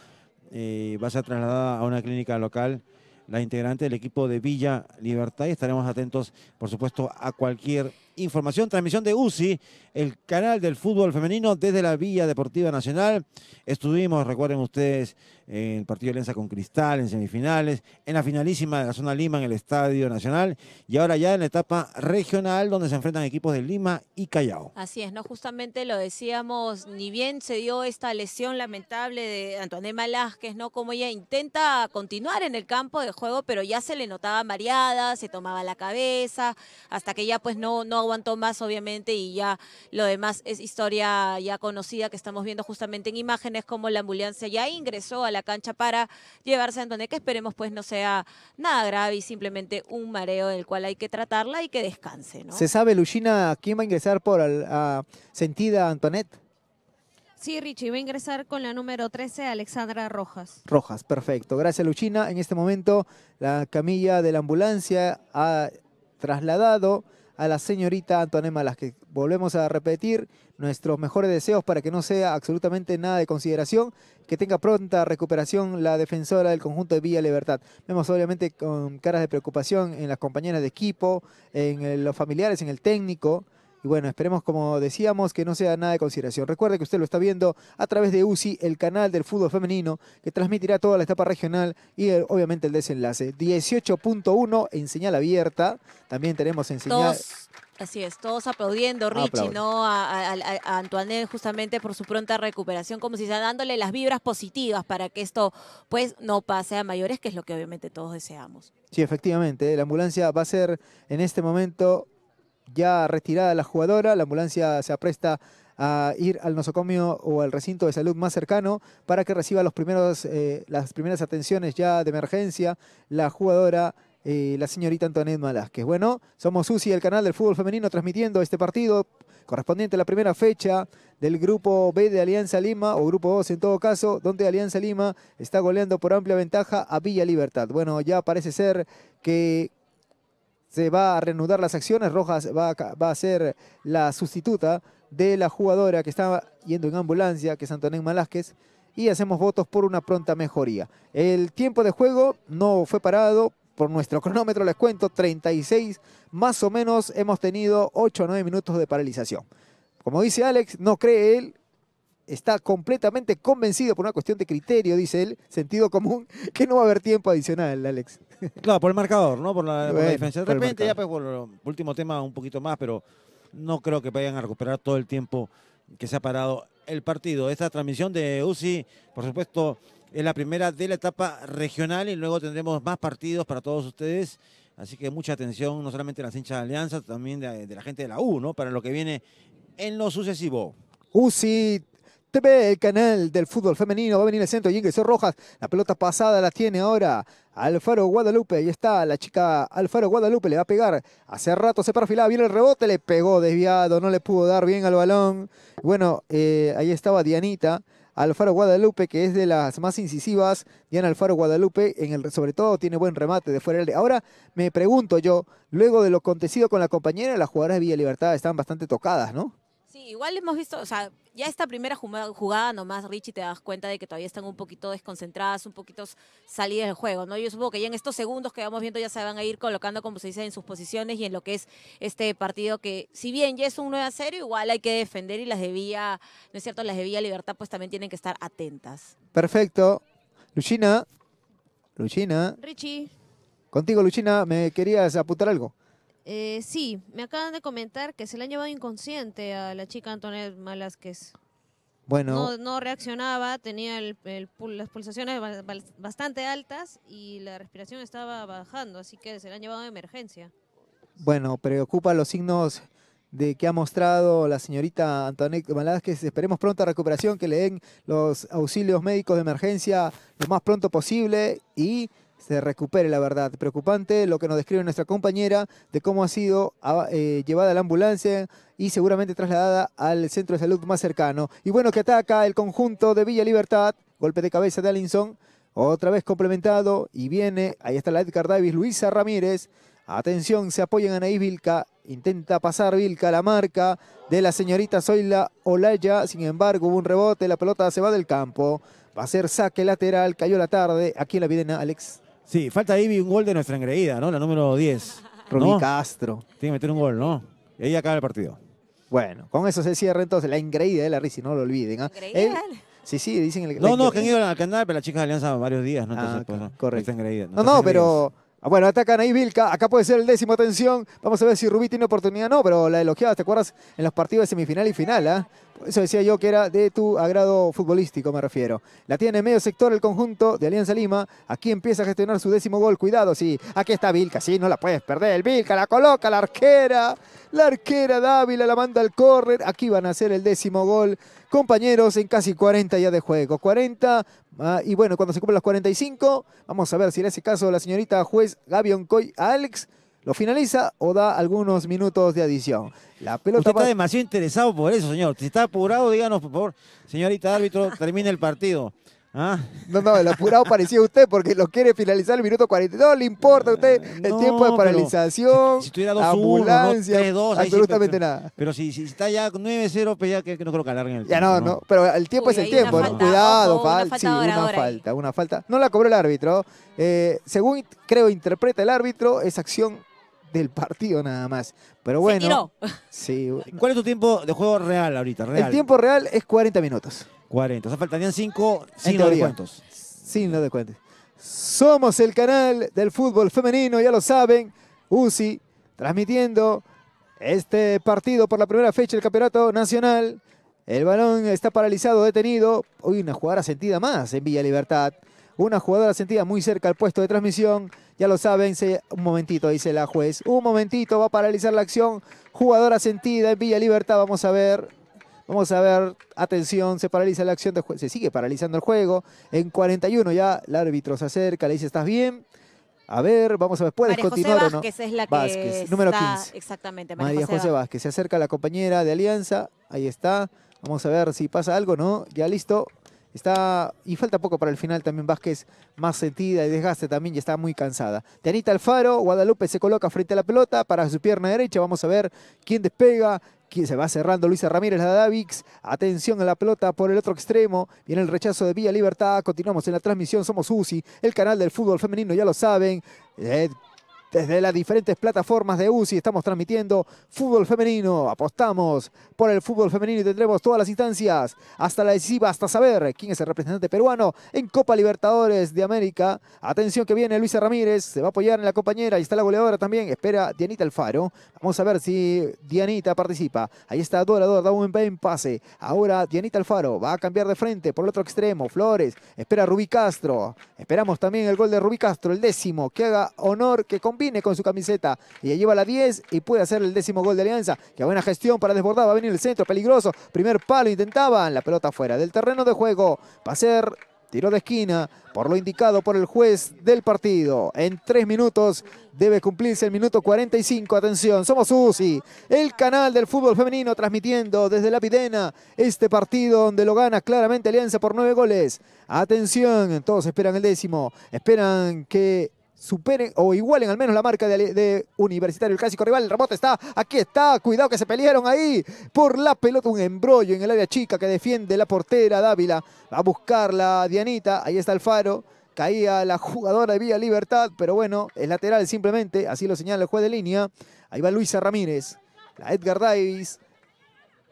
eh, va a ser trasladada a una clínica local la integrante del equipo de Villa Libertad y estaremos atentos, por supuesto, a cualquier información, transmisión de UCI, el canal del fútbol femenino desde la Villa Deportiva Nacional. Estuvimos, recuerden ustedes, en el partido de Lenza con Cristal en semifinales, en la finalísima de la zona Lima en el Estadio Nacional y ahora ya en la etapa regional donde se enfrentan equipos de Lima y Callao. Así es, ¿no? Justamente lo decíamos, ni bien se dio esta lesión lamentable de Antoine Malásquez, ¿no? Como ella intenta continuar en el campo de juego, pero ya se le notaba mareada, se tomaba la cabeza, hasta que ya pues no, no aguantó más, obviamente, y ya lo demás es historia ya conocida que estamos viendo justamente en imágenes, como la ambulancia ya ingresó a la cancha para llevarse a donde que esperemos pues no sea nada grave y simplemente un mareo del cual hay que tratarla y que descanse. ¿Se sabe, Luchina, quién va a ingresar por a sentida Antoinette? Sí, Richie, va a ingresar con la número 13, Alexandra Rojas. Rojas, perfecto. Gracias, Luchina. En este momento, la camilla de la ambulancia ha trasladado a la señorita las que Volvemos a repetir nuestros mejores deseos para que no sea absolutamente nada de consideración, que tenga pronta recuperación la defensora del conjunto de Villa Libertad. Vemos obviamente con caras de preocupación en las compañeras de equipo, en los familiares, en el técnico, y bueno, esperemos, como decíamos, que no sea nada de consideración. Recuerde que usted lo está viendo a través de UCI, el canal del fútbol femenino, que transmitirá toda la etapa regional y eh, obviamente el desenlace. 18.1 en señal abierta. También tenemos en señal... Así es, todos aplaudiendo Richie, ¿no? A, a, justamente por su pronta recuperación, como si ya dándole las vibras positivas para que esto pues no pase a mayores, que es lo que obviamente todos deseamos. Sí, efectivamente, ¿eh? la ambulancia va a ser en este momento ya retirada la jugadora, la ambulancia se apresta a ir al nosocomio o al recinto de salud más cercano para que reciba los primeros, eh, las primeras atenciones ya de emergencia la jugadora, eh, la señorita Malas. Que Bueno, somos UCI, el canal del fútbol femenino, transmitiendo este partido correspondiente a la primera fecha del grupo B de Alianza Lima, o grupo 2 en todo caso, donde Alianza Lima está goleando por amplia ventaja a Villa Libertad. Bueno, ya parece ser que se va a reanudar las acciones. Rojas va a, va a ser la sustituta de la jugadora que estaba yendo en ambulancia, que es Antonín Malásquez, y hacemos votos por una pronta mejoría. El tiempo de juego no fue parado por nuestro cronómetro, les cuento, 36, más o menos hemos tenido 8 o 9 minutos de paralización. Como dice Alex, no cree él, está completamente convencido por una cuestión de criterio, dice él, sentido común, que no va a haber tiempo adicional, Alex. Claro, por el marcador, ¿no? Por la, diferencia. De repente, ya pues, por el último tema, un poquito más, pero no creo que vayan a recuperar todo el tiempo que se ha parado el partido. Esta transmisión de UCI, por supuesto, es la primera de la etapa regional y luego tendremos más partidos para todos ustedes. Así que mucha atención, no solamente de las hinchas de Alianza, también de, de la gente de la U, ¿no? Para lo que viene en lo sucesivo. UCI TV, el canal del fútbol femenino. Va a venir el centro y ingresó Rojas. La pelota pasada la tiene ahora Alfaro Guadalupe. Ahí está la chica Alfaro Guadalupe. Le va a pegar. Hace rato se perfilaba. Viene el rebote. Le pegó desviado. No le pudo dar bien al balón. Bueno, eh, ahí estaba Dianita. Alfaro Guadalupe, que es de las más incisivas. Diana Alfaro Guadalupe, en el, sobre todo, tiene buen remate de fuera. Ahora me pregunto yo, luego de lo acontecido con la compañera, las jugadoras de Villa Libertad están bastante tocadas, ¿no? Sí, igual hemos visto, o sea, ya esta primera jugada nomás, Richie, te das cuenta de que todavía están un poquito desconcentradas, un poquito salidas del juego, ¿no? Yo supongo que ya en estos segundos que vamos viendo ya se van a ir colocando, como se dice, en sus posiciones y en lo que es este partido que, si bien ya es un 9 a 0, igual hay que defender y las de ¿no es cierto? Las de Libertad pues también tienen que estar atentas. Perfecto. Luchina, Lucina, Richie. Contigo, Luchina, ¿me querías apuntar algo? Eh, sí, me acaban de comentar que se le han llevado inconsciente a la chica Antonet Malásquez. Bueno. No, reaccionaba, tenía el, las pulsaciones bastante altas y la respiración estaba bajando, así que se la han llevado a emergencia. Bueno, preocupa los signos de que ha mostrado la señorita Antoinette Malásquez. Esperemos pronta recuperación, que le den los auxilios médicos de emergencia lo más pronto posible y se recupere la verdad. Preocupante lo que nos describe nuestra compañera de cómo ha sido ah, eh, llevada a la ambulancia y seguramente trasladada al centro de salud más cercano. Y bueno, que ataca el conjunto de Villa Libertad. Golpe de cabeza de Alinson. Otra vez complementado y viene, ahí está la Edgar Davis, Luisa Ramírez. Atención, se apoyan en Vilca. Intenta pasar Vilca la marca de la señorita Zoila Olaya. Sin embargo, hubo un rebote, la pelota se va del campo. Va a ser saque lateral, cayó la tarde. Aquí en la Videna, Alex. Sí, falta ahí un gol de nuestra engreída, ¿no? La número 10. Rubí Castro. Tiene que meter un gol, ¿no? Y ahí acaba el partido. Bueno, con eso se cierra entonces la engreída de la Risi, no lo olviden. ¿ah? Sí, sí, dicen el No, no, que han ido al canal, pero las chicas de Alianza varios días, ¿no? Ah, pues, correcto. No, no, no, pero... Ah, bueno, atacan ahí Vilca. Acá puede ser el décimo, atención. Vamos a ver si Rubí tiene oportunidad. No, pero la elogiada, ¿te acuerdas? En los partidos de semifinal y final, ¿ah? eso decía yo que era de tu agrado futbolístico, me refiero. La tiene medio sector el conjunto de Alianza Lima. Aquí empieza a gestionar su décimo gol. Cuidado, sí. Aquí está Vilca, sí, no la puedes perder. Vilca la coloca, la arquera. La arquera Dávila la manda al correr Aquí van a hacer el décimo gol. Compañeros, en casi 40 ya de juego. 40. Ah, y bueno, cuando se cumplen los 45, vamos a ver si en ese caso la señorita juez Gaby Coy Alex lo finaliza o da algunos minutos de adición. La pelota Usted está demasiado interesado por eso, señor. Si está apurado, díganos, por favor, señorita árbitro, termine el partido. ¿Ah? No, no, el apurado parecía usted porque lo quiere finalizar el minuto 42. No le importa a usted el tiempo de paralización, si, estuviera tuviera dos ambulancia, uno, absolutamente nada. Pero si, está ya 9-0, pues ya que, no creo que alarguen el tiempo. Ya no, no, pero el tiempo es el tiempo. Cuidado, falta, sí, una falta, una falta. No la cobró el árbitro. Eh, según creo interpreta el árbitro, es acción del partido nada más. Pero bueno. Sí, ¿Cuál es tu tiempo de juego real ahorita? El tiempo real es 40 minutos. 40. O sea, faltarían 5 sin los descuentos. Sin los descuentos. Somos el canal del fútbol femenino, ya lo saben. UCI transmitiendo este partido por la primera fecha del Campeonato Nacional. El balón está paralizado, detenido. Hoy una jugadora sentida más en Villa Libertad. Una jugadora sentida muy cerca al puesto de transmisión. Ya lo saben, un momentito, dice la juez. Un momentito, va a paralizar la acción. Jugadora sentida en Villa Libertad, vamos a ver. Vamos a ver, atención, se paraliza la acción, de, se sigue paralizando el juego. En 41 ya el árbitro se acerca, le dice, ¿estás bien? A ver, vamos a ver, ¿puedes continuar o no? número 15. Exactamente, María, José Vázquez. Se acerca la compañera de Alianza, ahí está. Vamos a ver si pasa algo, ¿no? Ya listo, Está, y falta poco para el final también Vázquez, más sentida y desgaste también y está muy cansada. Tanita Alfaro, Guadalupe se coloca frente a la pelota para su pierna derecha. Vamos a ver quién despega, quién se va cerrando. Luisa Ramírez, la Davix. Atención a la pelota por el otro extremo. Viene el rechazo de Villa Libertad. Continuamos en la transmisión. Somos UCI, el canal del fútbol femenino, ya lo saben. Eh, desde las diferentes plataformas de UCI estamos transmitiendo fútbol femenino. Apostamos por el fútbol femenino y tendremos todas las instancias hasta la decisiva, hasta saber quién es el representante peruano en Copa Libertadores de América. Atención que viene Luisa Ramírez, se va a apoyar en la compañera. y está la goleadora también. Espera Dianita Alfaro. Vamos a ver si Dianita participa. Ahí está Dora, da un buen pase. Ahora Dianita Alfaro va a cambiar de frente por el otro extremo. Flores, espera Rubí Castro. Esperamos también el gol de Rubí Castro, el décimo, que haga honor, que convierta Viene con su camiseta. Y ya lleva la 10 y puede hacer el décimo gol de Alianza. Qué buena gestión para desbordar. Va a venir el centro, peligroso. Primer palo, intentaban. La pelota fuera del terreno de juego. Va a ser tiro de esquina por lo indicado por el juez del partido. En tres minutos debe cumplirse el minuto 45. Atención, somos UCI, el canal del fútbol femenino transmitiendo desde la Pidena este partido donde lo gana claramente Alianza por nueve goles. Atención, todos esperan el décimo, esperan que superen o igualen al menos la marca de, Universitario. El clásico rival, el rebote está, aquí está, cuidado que se pelearon ahí por la pelota, un embrollo en el área chica que defiende la portera Dávila. Va a buscar la Dianita, ahí está el faro. Caía la jugadora de Vía Libertad, pero bueno, es lateral simplemente, así lo señala el juez de línea. Ahí va Luisa Ramírez, la Edgar Davis,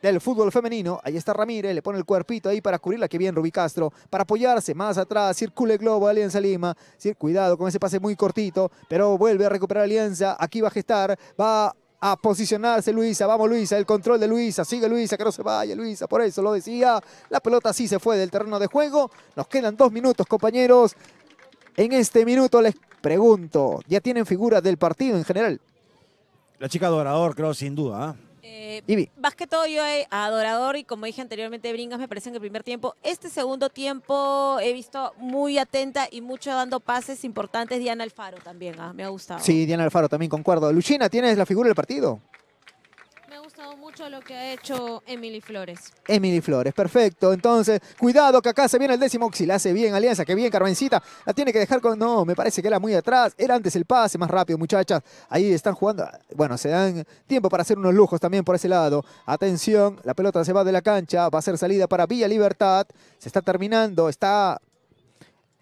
del fútbol femenino. Ahí está Ramírez, le pone el cuerpito ahí para cubrirla. que viene Rubí Castro. Para apoyarse más atrás, Circule globo Alianza Lima. Cuidado con ese pase muy cortito, pero vuelve a recuperar Alianza. Aquí va a gestar, va a posicionarse Luisa, vamos Luisa, el control de Luisa, sigue Luisa, que no se vaya Luisa, por eso lo decía, la pelota sí se fue del terreno de juego, nos quedan dos minutos compañeros, en este minuto les pregunto, ¿ya tienen figuras del partido en general? La chica Dorador creo sin duda, ¿ah? Eh, Más que todo yo he adorador y como dije anteriormente, Bringas me parece en el primer tiempo. Este segundo tiempo he visto muy atenta y mucho dando pases importantes Diana Alfaro también, ¿ah? me ha gustado. Sí, Diana Alfaro también, concuerdo. Luchina, ¿tienes la figura del partido? mucho lo que ha hecho Emily Flores. Emily Flores, perfecto. Entonces, cuidado que acá se viene el décimo la Hace bien Alianza, que bien Carmencita. La tiene que dejar con... No, me parece que era muy atrás. Era antes el pase, más rápido, muchachas. Ahí están jugando. Bueno, se dan tiempo para hacer unos lujos también por ese lado. Atención, la pelota se va de la cancha. Va a ser salida para Villa Libertad. Se está terminando, está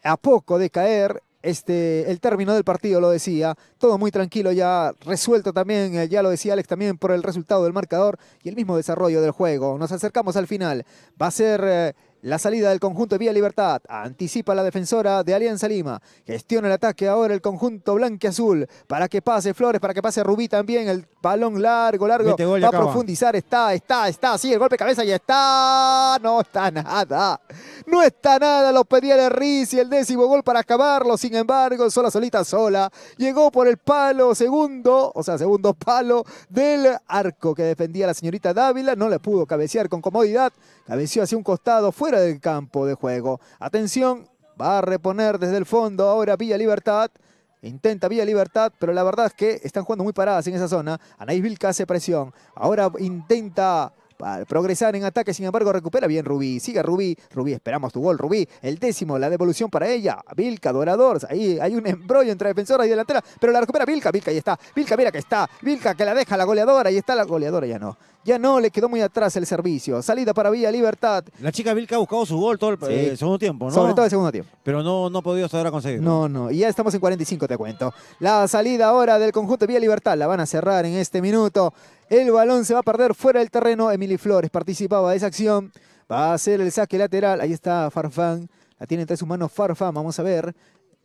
a poco de caer este, el término del partido, lo decía. Todo muy tranquilo, ya resuelto también, eh, ya lo decía Alex también por el resultado del marcador y el mismo desarrollo del juego. Nos acercamos al final. Va a ser... Eh, la salida del conjunto de Vía Libertad anticipa la defensora de Alianza Lima. Gestiona el ataque ahora el conjunto azul, para que pase Flores, para que pase Rubí también. El balón largo, largo. va a profundizar. Está, está, está. Sí, el golpe de cabeza y está. No está nada. No está nada. Lo pedía Riz y El décimo gol para acabarlo. Sin embargo, sola, solita, sola. Llegó por el palo segundo, o sea, segundo palo del arco que defendía la señorita Dávila. No le pudo cabecear con comodidad. La venció hacia un costado, fuera del campo de juego. Atención, va a reponer desde el fondo ahora Villa Libertad. Intenta Villa Libertad, pero la verdad es que están jugando muy paradas en esa zona. Anaís Vilca hace presión. Ahora intenta ah, progresar en ataque, sin embargo recupera bien Rubí. Sigue Rubí. Rubí, esperamos tu gol, Rubí. El décimo, la devolución para ella. Vilca, Dorador. Ahí hay un embrollo entre defensora y delantera, pero la recupera Vilca. Vilca, ahí está. Vilca, mira que está. Vilca que la deja la goleadora. Ahí está la goleadora, ya no. Ya no, le quedó muy atrás el servicio. Salida para Vía Libertad. La chica Vilca ha buscado su gol todo el eh, segundo tiempo, ¿no? Sobre todo el segundo tiempo. Pero no, no ha podido saber a conseguirlo. No, no. Y ya estamos en 45, te cuento. La salida ahora del conjunto Vía Libertad la van a cerrar en este minuto. El balón se va a perder fuera del terreno. Emily Flores participaba de esa acción. Va a hacer el saque lateral. Ahí está Farfán. La tiene entre sus manos Farfán. Vamos a ver.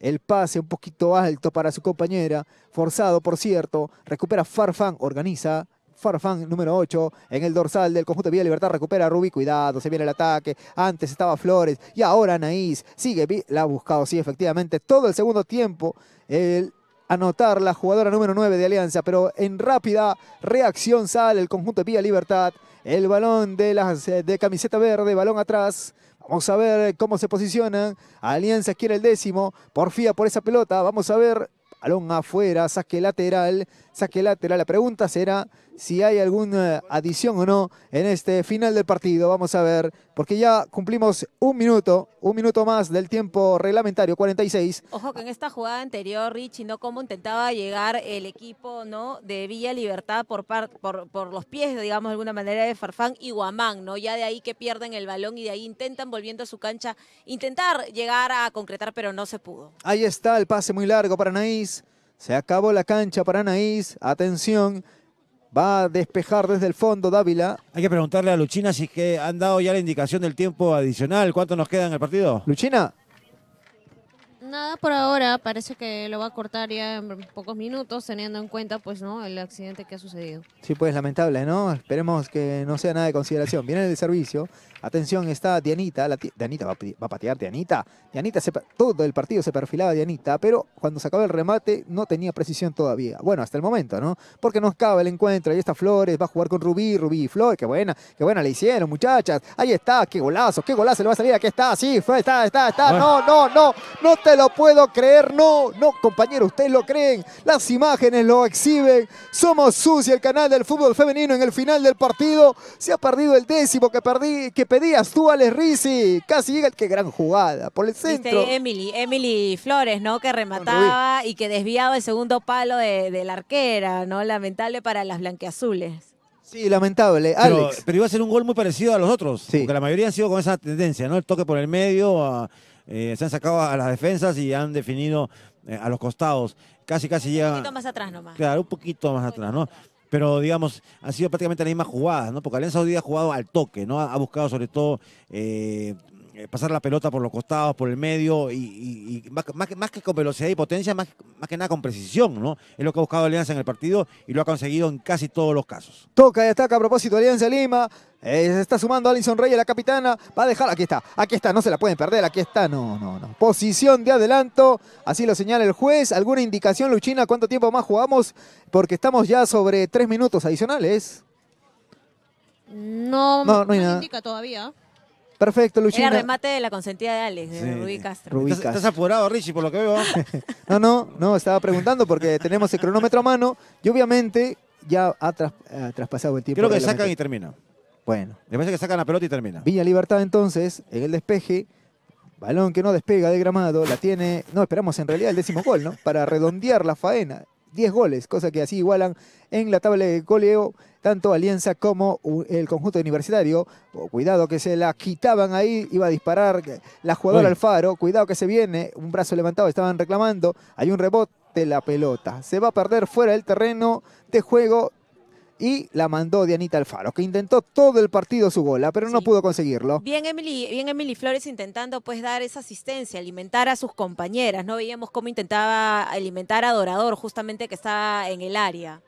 El pase un poquito alto para su compañera. Forzado, por cierto. Recupera Farfán. Organiza. Farfán número 8 en el dorsal del conjunto de Vía Libertad. Recupera a Rubí, cuidado, se viene el ataque. Antes estaba Flores y ahora Anaís. Sigue, la ha buscado, sí, efectivamente. Todo el segundo tiempo, el anotar la jugadora número 9 de Alianza, pero en rápida reacción sale el conjunto de Vía Libertad. El balón de, las, de camiseta verde, balón atrás. Vamos a ver cómo se posicionan. Alianza quiere el décimo. Porfía por esa pelota. Vamos a ver. Balón afuera, saque lateral saque lateral. La pregunta será si hay alguna adición o no en este final del partido. Vamos a ver, porque ya cumplimos un minuto, un minuto más del tiempo reglamentario, 46. Ojo que en esta jugada anterior, Richie, ¿no? como intentaba llegar el equipo, ¿no? De Villa Libertad por, por, por los pies, digamos, de alguna manera, de Farfán y Guamán, ¿no? Ya de ahí que pierden el balón y de ahí intentan, volviendo a su cancha, intentar llegar a concretar, pero no se pudo. Ahí está el pase muy largo para Naís se acabó la cancha para Anaís. Atención. Va a despejar desde el fondo Dávila. Hay que preguntarle a Luchina si es que han dado ya la indicación del tiempo adicional. ¿Cuánto nos queda en el partido? Luchina, Nada por ahora, parece que lo va a cortar ya en pocos minutos, teniendo en cuenta, pues, ¿no? El accidente que ha sucedido. Sí, pues, lamentable, ¿no? Esperemos que no sea nada de consideración. Viene el servicio. Atención, está Dianita. Dianita va a, patear, Dianita. Dianita, se todo el partido se perfilaba Dianita, pero cuando se acabó el remate no tenía precisión todavía. Bueno, hasta el momento, ¿no? Porque no acaba el encuentro. Ahí está Flores, va a jugar con Rubí, Rubí, Flores, qué buena, qué buena le hicieron, muchachas. Ahí está, qué golazo, qué golazo le va a salir. Aquí está, sí, fue, está, está, está. No, no, no, no te lo puedo creer. No, no, compañero, ustedes lo creen. Las imágenes lo exhiben. Somos sucia el canal del fútbol femenino en el final del partido. Se ha perdido el décimo que, perdí, que pedías tú, Alex Rizzi. Casi llega qué gran jugada por el centro. Emily, Emily Flores, ¿no? Que remataba y que desviaba el segundo palo de, la arquera, ¿no? Lamentable para las blanqueazules. Sí, lamentable. Alex. Pero, iba a ser un gol muy parecido a los otros, sí. porque la mayoría ha sido con esa tendencia, ¿no? El toque por el medio, a, eh, se han sacado a las defensas y han definido eh, a los costados. Casi, casi llega. Un poquito más atrás nomás. Claro, un poquito más atrás, ¿no? Pero, digamos, han sido prácticamente las mismas jugadas, ¿no? Porque Alianza Saudí ha jugado al toque, ¿no? Ha, buscado sobre todo eh, eh, pasar la pelota por los costados, por el medio, y, más, que, con velocidad y potencia, más, que nada con precisión, ¿no? Es lo que ha buscado Alianza en el partido y lo ha conseguido en casi todos los casos. Toca y destaca a propósito Alianza Lima. Eh, se está sumando Alison Reyes, la capitana. Va a dejar, aquí está, aquí está, no se la pueden perder, aquí está, no, no, no. Posición de adelanto, así lo señala el juez. ¿Alguna indicación, Luchina? ¿Cuánto tiempo más jugamos? Porque estamos ya sobre tres minutos adicionales. No, no, no, hay nada. indica todavía. Perfecto, Luchina. El remate de la consentida de Alex, de Rubí Castro. Estás, apurado, Richie, por lo que veo. ¿ah? no, no, no, estaba preguntando porque tenemos el cronómetro a mano y obviamente ya ha, traspasado el tiempo. Creo que sacan y termina. Bueno. Me parece que sacan la pelota y termina. Villa Libertad entonces, en el despeje, balón que no despega de gramado, la tiene, no, esperamos en realidad el décimo gol, ¿no? Para redondear la faena. 10 goles, cosa que así igualan en la tabla de goleo tanto Alianza como el conjunto universitario. Oh, cuidado que se la quitaban ahí, iba a disparar la jugadora Alfaro, cuidado que se viene, un brazo levantado, estaban reclamando, hay un rebote, de la pelota. Se va a perder fuera del terreno de juego y la mandó Dianita Alfaro, que intentó todo el partido su bola, pero no pudo conseguirlo. Bien Emily, bien Emily Flores intentando pues dar esa asistencia, alimentar a sus compañeras, ¿no? Veíamos cómo intentaba alimentar a Dorador justamente que está en el área.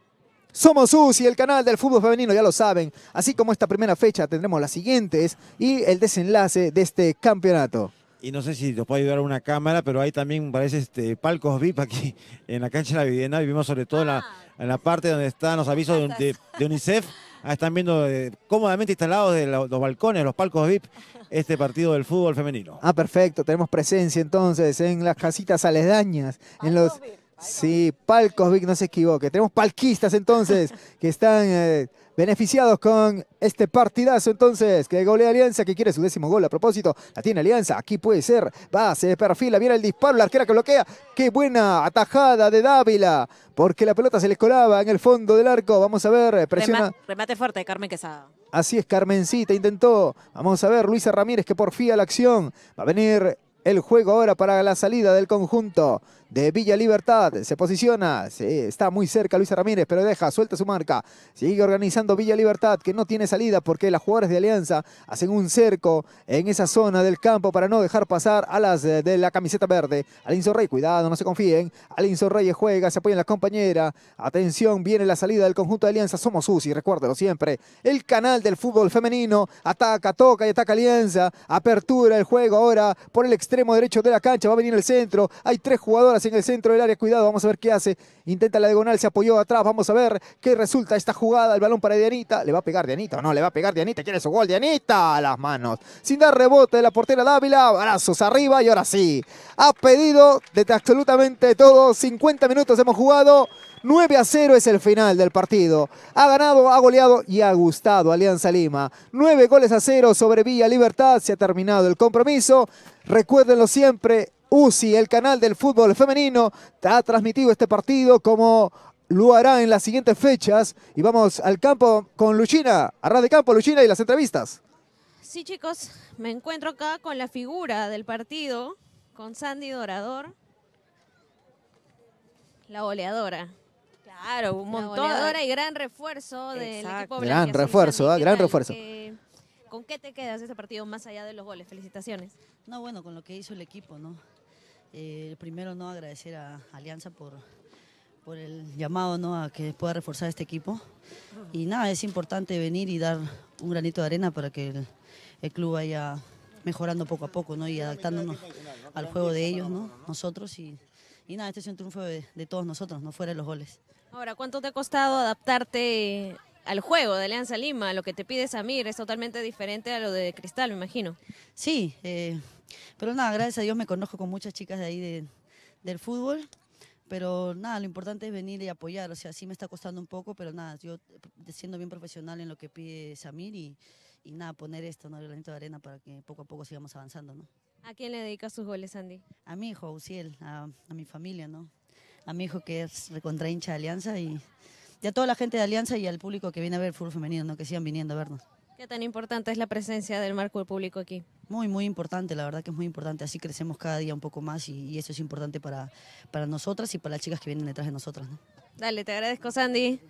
Somos y el canal del fútbol femenino, ya lo saben. Así como esta primera fecha, tendremos las siguientes y el desenlace de este campeonato y no sé si te puede ayudar una cámara, pero hay también, parece, este, palcos VIP aquí en la cancha de la vivienda Vivimos sobre todo en, la, ah. la, parte donde están los avisos de, UNICEF. Ah, están viendo eh, cómodamente instalados los balcones, los palcos VIP, este partido del fútbol femenino. Ah, perfecto. Tenemos presencia entonces en las casitas aledañas, en los... Sí, palcos, Vic, no se equivoque. Tenemos palquistas entonces que están eh, beneficiados con este partidazo entonces que golea Alianza, que quiere su décimo gol a propósito. La tiene Alianza, aquí puede ser. Va, se perfila, Mira el disparo, la arquera que bloquea. ¡Qué buena atajada de Dávila! Porque la pelota se le colaba en el fondo del arco. Vamos a ver, eh, presiona. Remate, fuerte, Carmen Quesada. Así es, Carmencita intentó. Vamos a ver, Luisa Ramírez que porfía la acción. Va a venir el juego ahora para la salida del conjunto de Villa Libertad. Se posiciona, está muy cerca Luisa Ramírez, pero deja, suelta su marca. Sigue organizando Villa Libertad, que no tiene salida porque las jugadoras de Alianza hacen un cerco en esa zona del campo para no dejar pasar a las de la camiseta verde. Alinzo Rey, cuidado, no se confíen. Alinzo Rey juega, se apoya en la compañera. Atención, viene la salida del conjunto de Alianza. Somos y recuérdelo siempre. El canal del fútbol femenino ataca, toca y ataca Alianza. Apertura el juego ahora por el extremo derecho de la cancha. Va a venir el centro. Hay tres jugadores en el centro del área, cuidado, vamos a ver qué hace. Intenta la diagonal, se apoyó atrás, vamos a ver qué resulta esta jugada, el balón para Dianita. ¿Le va a pegar Dianita o no? ¿Le va a pegar Dianita? ¿Quiere su gol? Dianita a las manos. Sin dar rebote de la portera Dávila, brazos arriba y ahora sí. Ha pedido desde absolutamente todo, 50 minutos hemos jugado. 9 a 0 es el final del partido. Ha ganado, ha goleado y ha gustado Alianza Lima. 9 goles a 0 sobre Villa Libertad. Se ha terminado el compromiso. Recuérdenlo siempre, UCI, el canal del fútbol femenino, te ha transmitido este partido como lo hará en las siguientes fechas. Y vamos al campo con Luchina, a ras de campo, Luchina, y las entrevistas. Sí, chicos, me encuentro acá con la figura del partido, con Sandy Dorador, la goleadora. Claro, un montón. goleadora y gran refuerzo del equipo Gran refuerzo, ah, gran refuerzo. ¿Con qué te quedas ese partido más allá de los goles? Felicitaciones. No, bueno, con lo que hizo el equipo, ¿no? Eh, primero, no agradecer a Alianza por, por el llamado ¿no? a que pueda reforzar este equipo. Y nada, es importante venir y dar un granito de arena para que el, club vaya mejorando poco a poco ¿no? y adaptándonos al juego de ellos, ¿no? nosotros. Y, nada, este es un triunfo de, de todos nosotros, no fuera de los goles. Ahora, ¿cuánto te ha costado adaptarte al juego de Alianza Lima, lo que te pide Samir es totalmente diferente a lo de Cristal, me imagino. Sí, eh, pero nada, gracias a Dios me conozco con muchas chicas de ahí del fútbol. Pero nada, lo importante es venir y apoyar. O sea, sí me está costando un poco, pero nada, yo eh, siendo bien profesional en lo que pide Samir y, nada, poner esto, ¿no? El granito de arena para que poco a poco sigamos avanzando, ¿no? ¿A quién le dedicas sus goles, Sandy? A mi hijo, a a, a mi familia, ¿no? A mi hijo que es recontra hincha de Alianza y, y a toda la gente de Alianza y al público que viene a ver el femenino, que sigan viniendo a vernos. ¿Qué tan importante es la presencia del marco del público aquí? Muy, muy importante, la verdad que es muy importante. Así crecemos cada día un poco más y, eso es importante para, para nosotras y para las chicas que vienen detrás de nosotras. Dale, te agradezco, Sandy.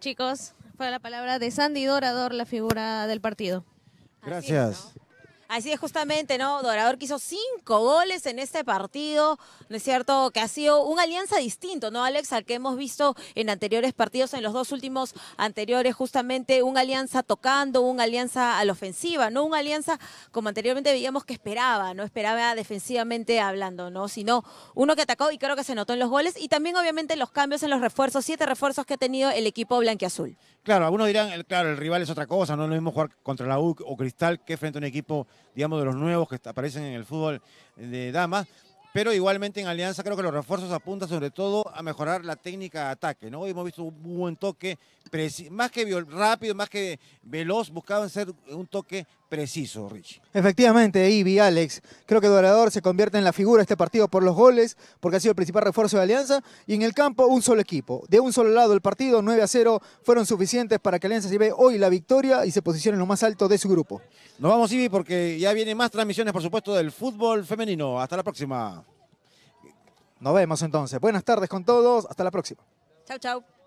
Chicos, fue la palabra de Sandy Dorador, la figura del partido. Gracias. Así es justamente, ¿no? Dorador que hizo cinco goles en este partido, ¿no es cierto? Que ha sido una alianza distinto, ¿no, Alex? Al que hemos visto en anteriores partidos, en los dos últimos anteriores, justamente una alianza tocando, una alianza a la ofensiva, no una alianza como anteriormente veíamos que esperaba, no esperaba defensivamente hablando, ¿no? Sino uno que atacó y creo que se notó en los goles y también obviamente los cambios en los refuerzos, siete refuerzos que ha tenido el equipo blanquiazul. Claro, algunos dirán, eh, claro, el rival es otra cosa, no es lo mismo jugar contra la U o Cristal que frente a un equipo digamos, de los nuevos que aparecen en el fútbol de damas. Pero igualmente en Alianza creo que los refuerzos apuntan sobre todo a mejorar la técnica de ataque, ¿no? Hoy hemos visto un buen toque, más que rápido, más que veloz, buscaban ser un toque preciso, Rich. Efectivamente, Ibi, Alex. Creo que Dorador se convierte en la figura de este partido por los goles, porque ha sido el principal refuerzo de Alianza. Y en el campo, un solo equipo. De un solo lado el partido, 9 a 0 fueron suficientes para que Alianza se ve hoy la victoria y se posicione en lo más alto de su grupo. Nos vamos, Ivy, porque ya vienen más transmisiones, por supuesto, del fútbol femenino. Hasta la próxima. Nos vemos entonces. Buenas tardes con todos. Hasta la próxima. Chau, chau.